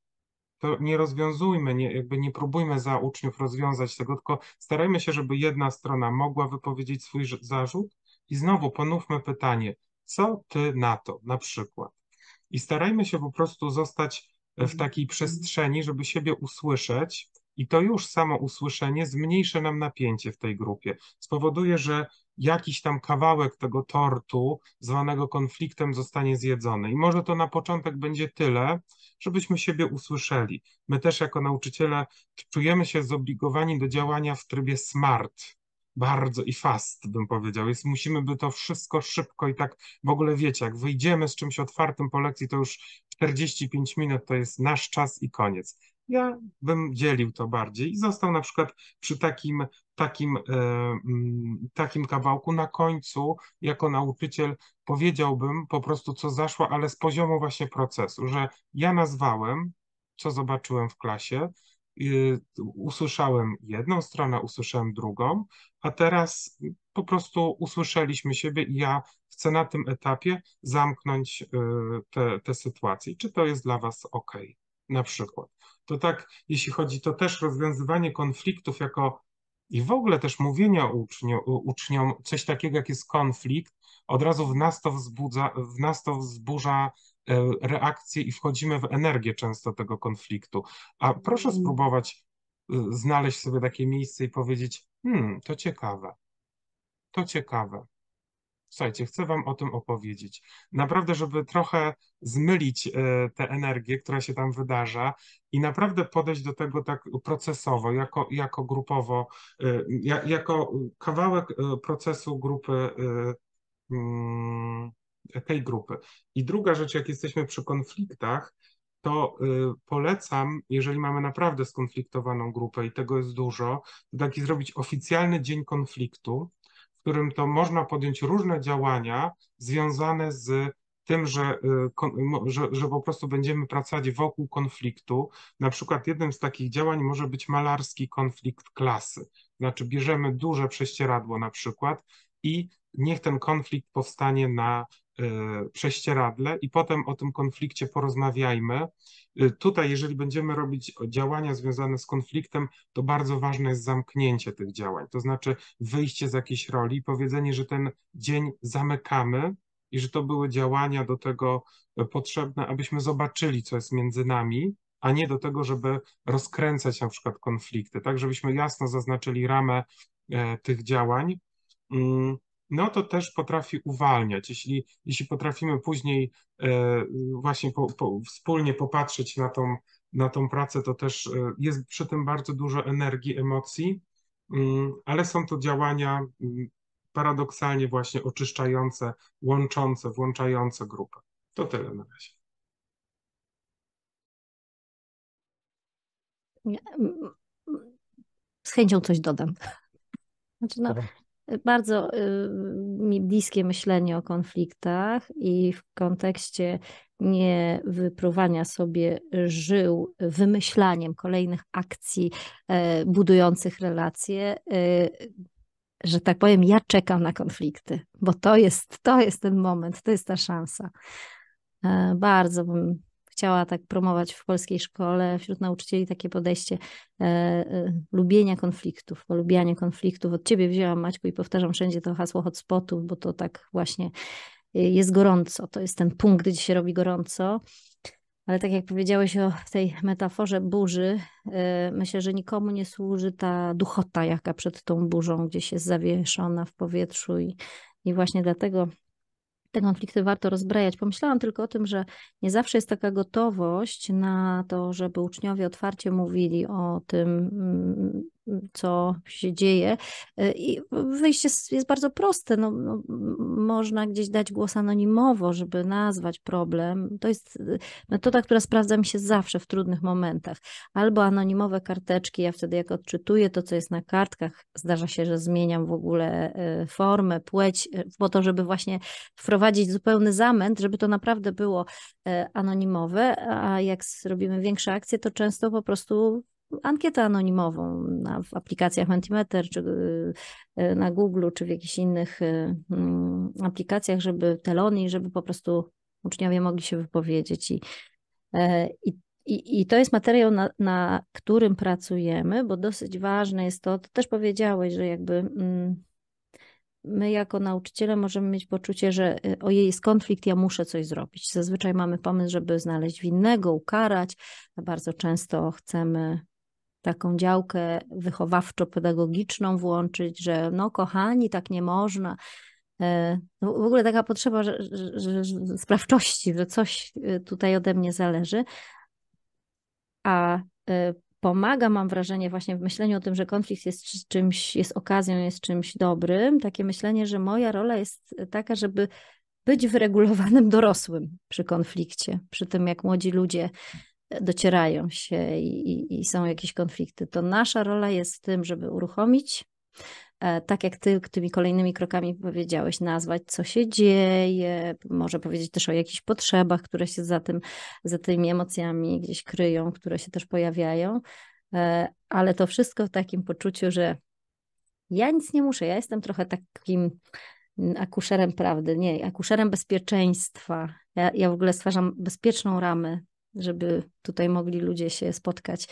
to nie rozwiązujmy, nie, jakby nie próbujmy za uczniów rozwiązać tego, tylko starajmy się, żeby jedna strona mogła wypowiedzieć swój zarzut i znowu ponówmy pytanie, co ty na to na przykład? I starajmy się po prostu zostać e, w mhm. takiej mhm. przestrzeni, żeby siebie usłyszeć, i to już samo usłyszenie zmniejszy nam napięcie w tej grupie. Spowoduje, że jakiś tam kawałek tego tortu, zwanego konfliktem, zostanie zjedzony. I może to na początek będzie tyle, żebyśmy siebie usłyszeli. My też jako nauczyciele czujemy się zobligowani do działania w trybie smart, bardzo i fast, bym powiedział. Jest, musimy by to wszystko szybko i tak w ogóle wiecie, jak wyjdziemy z czymś otwartym po lekcji, to już 45 minut to jest nasz czas i koniec. Ja bym dzielił to bardziej i został na przykład przy takim, takim, e, mm, takim kawałku na końcu, jako nauczyciel, powiedziałbym po prostu, co zaszło, ale z poziomu właśnie procesu, że ja nazwałem, co zobaczyłem w klasie, usłyszałem jedną stronę, usłyszałem drugą, a teraz po prostu usłyszeliśmy siebie i ja chcę na tym etapie zamknąć e, te, te sytuacje. Czy to jest dla Was ok? Na przykład to tak, jeśli chodzi to też rozwiązywanie konfliktów jako i w ogóle też mówienia uczniom, uczniom coś takiego, jak jest konflikt, od razu w nas to, wzbudza, w nas to wzburza e, reakcję i wchodzimy w energię często tego konfliktu. A proszę mhm. spróbować e, znaleźć sobie takie miejsce i powiedzieć, hmm, to ciekawe, to ciekawe. Słuchajcie, chcę Wam o tym opowiedzieć. Naprawdę, żeby trochę zmylić e, tę energię, która się tam wydarza i naprawdę podejść do tego tak procesowo, jako, jako grupowo, e, jako kawałek e, procesu grupy mm, tej grupy. I druga rzecz, jak jesteśmy przy konfliktach, to polecam, jeżeli mamy naprawdę skonfliktowaną grupę i tego jest dużo, to taki zrobić oficjalny dzień konfliktu, którym to można podjąć różne działania związane z tym, że, y, że, że, po prostu będziemy pracować wokół konfliktu. Na przykład jednym z takich działań może być malarski konflikt klasy. Znaczy bierzemy duże prześcieradło na przykład i niech ten konflikt powstanie na E, prześcieradle i potem o tym konflikcie porozmawiajmy. E, tutaj, jeżeli będziemy robić działania związane z konfliktem, to bardzo ważne jest zamknięcie tych działań, to znaczy wyjście z jakiejś roli, powiedzenie, że ten dzień zamykamy i że to były działania do tego e, potrzebne, abyśmy zobaczyli, co jest między nami, a nie do tego, żeby rozkręcać na przykład konflikty, tak, żebyśmy jasno zaznaczyli ramę tych działań mm, no to też potrafi uwalniać. Jeśli, jeśli potrafimy później e, właśnie po, po, wspólnie popatrzeć na tą, na tą pracę, to też e, jest przy tym bardzo dużo energii, emocji, mm, ale są to działania mm, paradoksalnie właśnie oczyszczające, łączące, włączające grupę. To tyle na razie. Mm, z chęcią coś dodam. Znaczy no, tak bardzo y, mi bliskie myślenie o konfliktach i w kontekście nie wypruwania sobie żył wymyślaniem kolejnych akcji e, budujących relacje, y, że tak powiem, ja czekam na konflikty, bo to jest, to jest ten moment, to jest ta szansa. E, bardzo bym chciała tak promować w polskiej szkole wśród nauczycieli takie podejście e, e, lubienia konfliktów, polubianie konfliktów. Od ciebie wzięłam Maćku i powtarzam wszędzie to hasło hotspotów, bo to tak właśnie e, jest gorąco. To jest ten punkt, gdzie się robi gorąco. Ale tak jak powiedziałeś o tej metaforze burzy, e, myślę, że nikomu nie służy ta duchota, jaka przed tą burzą gdzieś jest zawieszona w powietrzu i, i właśnie dlatego te konflikty warto rozbrajać. Pomyślałam tylko o tym, że nie zawsze jest taka gotowość na to, żeby uczniowie otwarcie mówili o tym, mm, co się dzieje. E, I wyjście jest bardzo proste. No, no, można gdzieś dać głos anonimowo, żeby nazwać problem. To jest e, metoda, która sprawdza mi się zawsze w trudnych momentach. Albo anonimowe karteczki, ja wtedy jak odczytuję to, co jest na kartkach, zdarza się, że zmieniam w ogóle e, formę, płeć, po to, żeby właśnie wprowadzić zupełny zamęt, żeby to naprawdę było anonimowe, a jak robimy większe akcje, to często po prostu ankietę anonimową na, w aplikacjach Mentimeter, czy y, na Google, czy w jakichś innych y, mm, aplikacjach, żeby teloni, żeby po prostu uczniowie mogli się wypowiedzieć. E, I, i, i to jest materiał, na, na którym pracujemy, bo dosyć ważne jest to, to też powiedziałeś, że jakby. Mm, my jako nauczyciele możemy mieć poczucie, że y, ojej, jest konflikt, ja muszę coś zrobić. Zazwyczaj mamy pomysł, żeby znaleźć winnego, ukarać. Bardzo często chcemy taką działkę wychowawczo-pedagogiczną włączyć, że no kochani, tak nie można. E, no, w ogóle taka potrzeba że, że, że sprawczości, że coś e, tutaj ode mnie zależy. A e, pomaga, mam wrażenie, właśnie w myśleniu o tym, że konflikt jest czymś, jest okazją, jest czymś dobrym. Takie myślenie, że moja rola jest taka, żeby być wyregulowanym dorosłym przy konflikcie, przy tym, jak młodzi ludzie docierają się i, i, i są jakieś konflikty, to nasza rola jest w tym, żeby uruchomić, e, tak jak ty tymi kolejnymi krokami powiedziałeś, nazwać, co się dzieje, może powiedzieć też o jakichś potrzebach, które się za, tym, za tymi emocjami gdzieś kryją, które się też pojawiają, e, ale to wszystko w takim poczuciu, że ja nic nie muszę, ja jestem trochę takim mm, akuszerem prawdy, nie, akuszerem bezpieczeństwa. Ja, ja w ogóle stwarzam bezpieczną ramę żeby tutaj mogli ludzie się spotkać. E,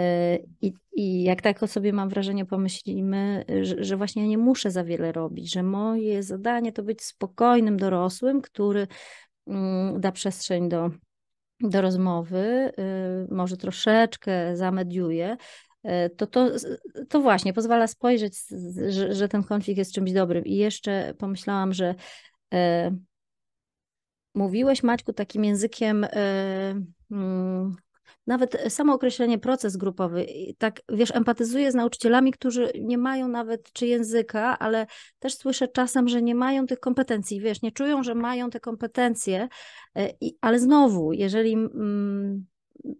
mhm. I, I, jak tak o sobie mam wrażenie, pomyślimy, że, że właśnie ja nie muszę za wiele robić, że moje zadanie to być spokojnym dorosłym, który mm, da przestrzeń do, do rozmowy, y, może troszeczkę zamediuje, e, to, to, to właśnie pozwala spojrzeć, że, że ten konflikt jest czymś dobrym. I jeszcze pomyślałam, że e, Mówiłeś, Maćku, takim językiem, e, mm, nawet samo określenie proces grupowy. Tak, wiesz, empatyzuję z nauczycielami, którzy nie mają nawet czy języka, ale też słyszę czasem, że nie mają tych kompetencji, wiesz, nie czują, że mają te kompetencje, e, ale znowu, jeżeli mm,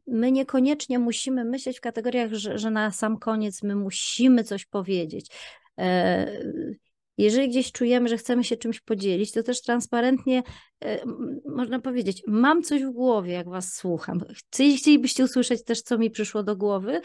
my niekoniecznie musimy myśleć w kategoriach, że, że, na sam koniec my musimy coś powiedzieć. E, jeżeli gdzieś czujemy, że chcemy się czymś podzielić, to też transparentnie y, można powiedzieć, mam coś w głowie, jak was słucham. Chcielibyście usłyszeć też, co mi przyszło do głowy,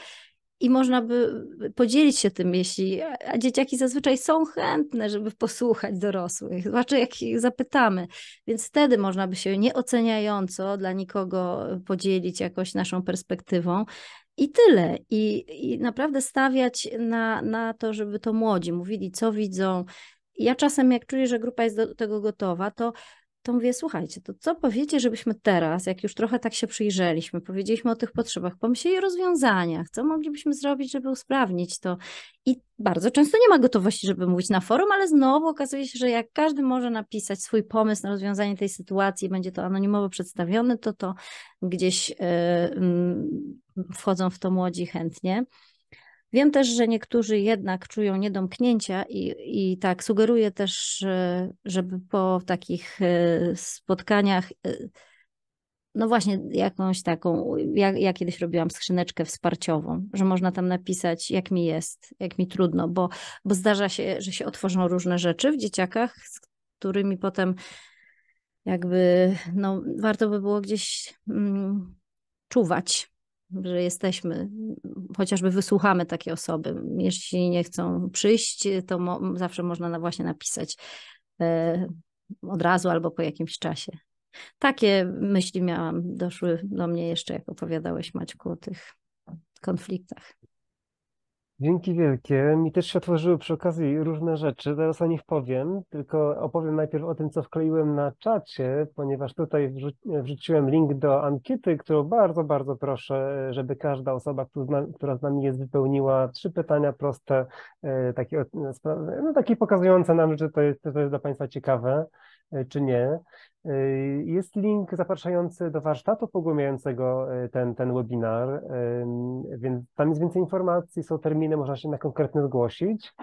i można by podzielić się tym, jeśli. A dzieciaki zazwyczaj są chętne, żeby posłuchać dorosłych, zwłaszcza jak ich zapytamy. Więc wtedy można by się nieoceniająco dla nikogo podzielić jakoś naszą perspektywą. I tyle. I, i naprawdę stawiać na, na to, żeby to młodzi mówili, co widzą. Ja czasem, jak czuję, że grupa jest do tego gotowa, to to mówię, słuchajcie, to co powiecie, żebyśmy teraz, jak już trochę tak się przyjrzeliśmy, powiedzieliśmy o tych potrzebach, pomyśleli o rozwiązaniach, co moglibyśmy zrobić, żeby usprawnić to. I bardzo często nie ma gotowości, żeby mówić na forum, ale znowu okazuje się, że jak każdy może napisać swój pomysł na rozwiązanie tej sytuacji, będzie to anonimowo przedstawione, to to gdzieś e, mm, wchodzą w to młodzi chętnie. Wiem też, że niektórzy jednak czują niedomknięcia i, i tak sugeruję też, żeby po takich e, spotkaniach, e, no właśnie jakąś taką, ja, ja kiedyś robiłam skrzyneczkę wsparciową, że można tam napisać jak mi jest, jak mi trudno, bo, bo zdarza się, że się otworzą różne rzeczy w dzieciakach, z którymi potem jakby no, warto by było gdzieś mm, czuwać, że jesteśmy, chociażby wysłuchamy takie osoby. Jeśli nie chcą przyjść, to mo zawsze można na właśnie napisać e, od razu albo po jakimś czasie. Takie myśli miałam, doszły do mnie jeszcze, jak opowiadałeś, Maćku, o tych konfliktach. Dzięki wielkie. Mi też się otworzyły przy okazji różne rzeczy, zaraz o nich powiem, tylko opowiem najpierw o tym, co wkleiłem na czacie, ponieważ tutaj wrzuciłem link do ankiety, którą bardzo, bardzo proszę, żeby każda osoba, która z nami jest, wypełniła trzy pytania proste, e, takie, no, no, takie pokazujące nam, że to jest, to jest dla Państwa ciekawe. E, czy nie. E, jest link zapraszający do warsztatu pogłębiającego e, ten, ten webinar, więc tam jest więcej informacji, są terminy, można się na konkretne zgłosić.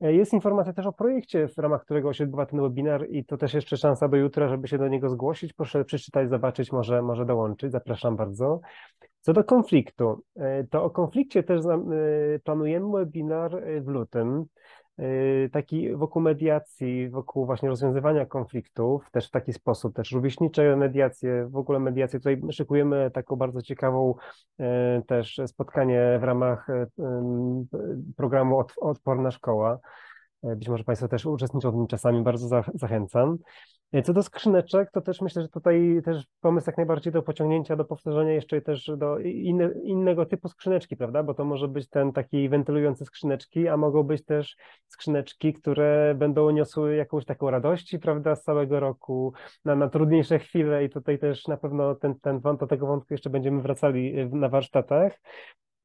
Jest informacja też o projekcie, w ramach którego się odbywa ten webinar i to też jeszcze szansa do jutra, żeby się do niego zgłosić. Proszę przeczytać, zobaczyć, może, może dołączyć. Zapraszam bardzo. Co do konfliktu, to o konflikcie też planujemy webinar w lutym. Y, taki wokół mediacji, wokół właśnie rozwiązywania konfliktów, też w taki sposób, też rówieśnicze mediacje, w ogóle mediacje. Tutaj szykujemy taką bardzo ciekawą y, też spotkanie w ramach y, programu Odporna Szkoła, E, być może Państwo też uczestniczą w nim czasami, bardzo zachęcam. E, co do skrzyneczek, to też myślę, że tutaj też pomysł jak najbardziej do pociągnięcia, do powtórzenia jeszcze też do inne, innego typu skrzyneczki, prawda? Bo to może być ten taki wentylujący skrzyneczki, a mogą być też skrzyneczki, które będą niosły jakąś taką radości, prawda, z całego roku, na, na trudniejsze chwile i tutaj też na pewno ten, ten wąt, do tego wątku jeszcze będziemy wracali e, na warsztatach.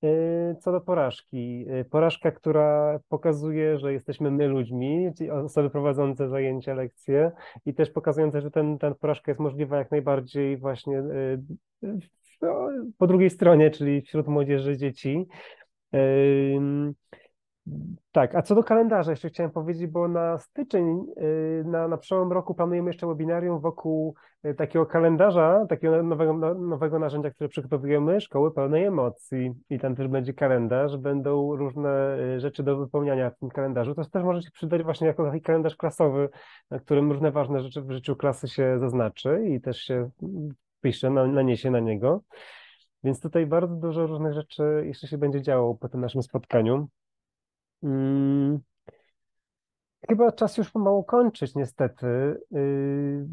Yy, co do porażki. Yy, porażka, która pokazuje, że jesteśmy my ludźmi, osoby prowadzące zajęcia, lekcje i też pokazujące, że ten, ten porażka jest możliwa jak najbardziej właśnie yy, no, po drugiej stronie, czyli wśród młodzieży, dzieci. Tak, a co do kalendarza jeszcze chciałem powiedzieć, bo na styczeń, y, na, na przełom roku planujemy jeszcze webinarium wokół y, takiego kalendarza, takiego nowego, no, nowego narzędzia, które przygotowujemy, Szkoły Pełnej Emocji i tam też będzie kalendarz, będą różne y, rzeczy do wypełniania w tym kalendarzu. To też może się przydać właśnie jako taki kalendarz klasowy, na którym różne ważne rzeczy w życiu klasy się zaznaczy i też się mm, pisze, naniesie na niego. Więc tutaj bardzo dużo różnych rzeczy jeszcze się będzie działo po tym naszym spotkaniu. Mm. Chyba czas już pomału kończyć, niestety. Y,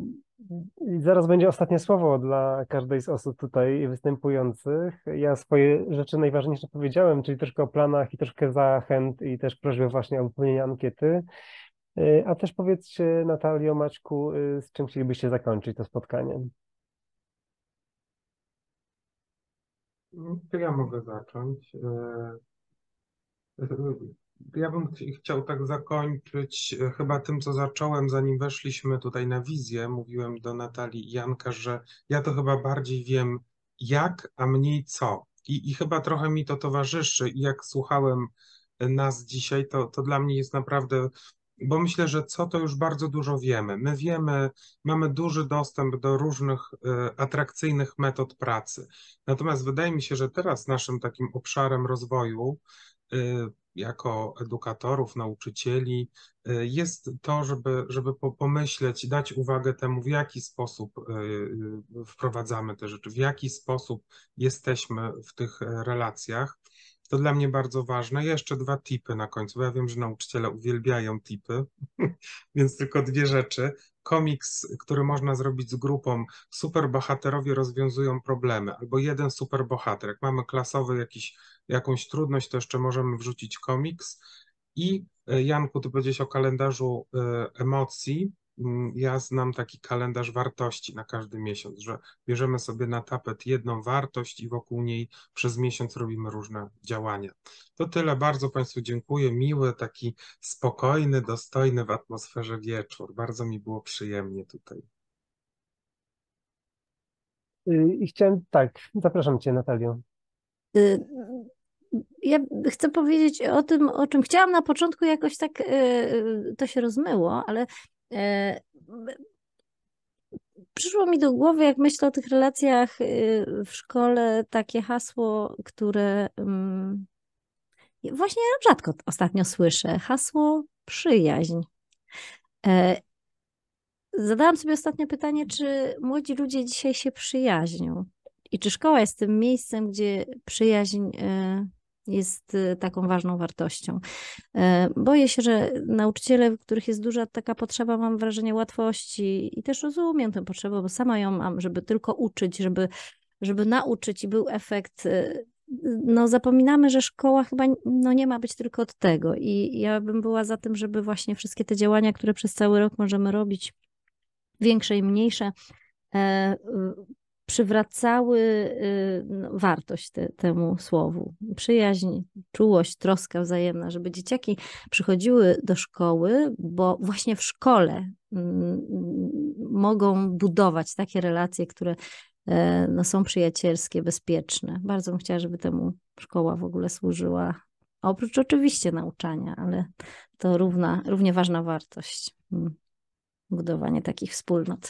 y, zaraz będzie ostatnie słowo dla każdej z osób tutaj występujących. Ja swoje rzeczy najważniejsze powiedziałem, czyli troszkę o planach i troszkę zachęt i też prośbę właśnie o wypełnienie ankiety. Y, a też powiedzcie Natalio, Maćku, z czym chcielibyście zakończyć to spotkanie? To ja mogę zacząć. Ja bym chciał tak zakończyć e, chyba tym, co zacząłem, zanim weszliśmy tutaj na wizję. Mówiłem do Natalii i Janka, że ja to chyba bardziej wiem jak, a mniej co. I, i chyba trochę mi to towarzyszy. I jak słuchałem e, nas dzisiaj, to, to dla mnie jest naprawdę bo myślę, że co to już bardzo dużo wiemy. My wiemy, mamy duży dostęp do różnych y, atrakcyjnych metod pracy. Natomiast wydaje mi się, że teraz naszym takim obszarem rozwoju y, jako edukatorów, nauczycieli, e, jest to, żeby, żeby pomyśleć, dać uwagę temu, w jaki sposób e, e, wprowadzamy te rzeczy, w jaki sposób jesteśmy w tych relacjach. To dla mnie bardzo ważne. Jeszcze dwa tipy na końcu, ja wiem, że nauczyciele uwielbiają tipy, więc tylko dwie rzeczy. Komiks, który można zrobić z grupą, superbohaterowie rozwiązują problemy, albo jeden superbohater. Jak mamy klasowy jakiś, jakąś trudność, to jeszcze możemy wrzucić komiks. I e, Janku, ty powiedziałeś o kalendarzu e, emocji. Mm, ja znam taki kalendarz wartości na każdy miesiąc, że bierzemy sobie na tapet jedną wartość i wokół niej przez miesiąc robimy różne działania. To tyle, bardzo Państwu dziękuję. Miły, taki spokojny, dostojny w atmosferze wieczór. Bardzo mi było przyjemnie tutaj. Y, I chciałem, tak, zapraszam Cię, Natalię. Y, ja chcę powiedzieć o tym, o czym chciałam na początku, jakoś tak y, to się rozmyło, ale E, przyszło mi do głowy, jak myślę o tych relacjach y, w szkole, takie hasło, które mm, właśnie rzadko ostatnio słyszę hasło przyjaźń. E, zadałam sobie ostatnio pytanie, czy młodzi ludzie dzisiaj się przyjaźnią i czy szkoła jest tym miejscem, gdzie przyjaźń e, jest y, taką ważną wartością. E, boję się, że nauczyciele, w których jest duża taka potrzeba, mam wrażenie łatwości i też rozumiem tę potrzebę, bo sama ją mam, żeby tylko uczyć, żeby, żeby nauczyć i był efekt. Y, no, zapominamy, że szkoła chyba no, nie ma być tylko od tego, i ja bym była za tym, żeby właśnie wszystkie te działania, które przez cały rok możemy robić, większe i mniejsze, e, przywracały y, no, wartość te, temu słowu. Przyjaźń, czułość, troska wzajemna, żeby dzieciaki przychodziły do szkoły, bo właśnie w szkole mm, mm, mogą budować takie relacje, które e, no, są przyjacielskie, bezpieczne. Bardzo bym chciała, żeby temu szkoła w ogóle służyła. Oprócz oczywiście nauczania, ale to równa, równie ważna wartość mm, budowanie takich wspólnot.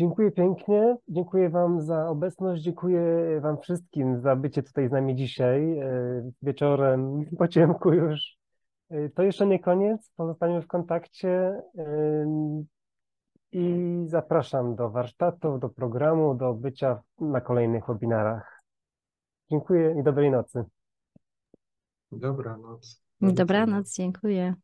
Dziękuję pięknie, dziękuję Wam za obecność, dziękuję Wam wszystkim za bycie tutaj z nami dzisiaj, e, wieczorem, po ciemku już. E, to jeszcze nie koniec, pozostaniemy w kontakcie e, i zapraszam do warsztatów, do programu, do bycia na kolejnych webinarach. Dziękuję i dobrej nocy. Dobranoc. Dobranoc, dziękuję.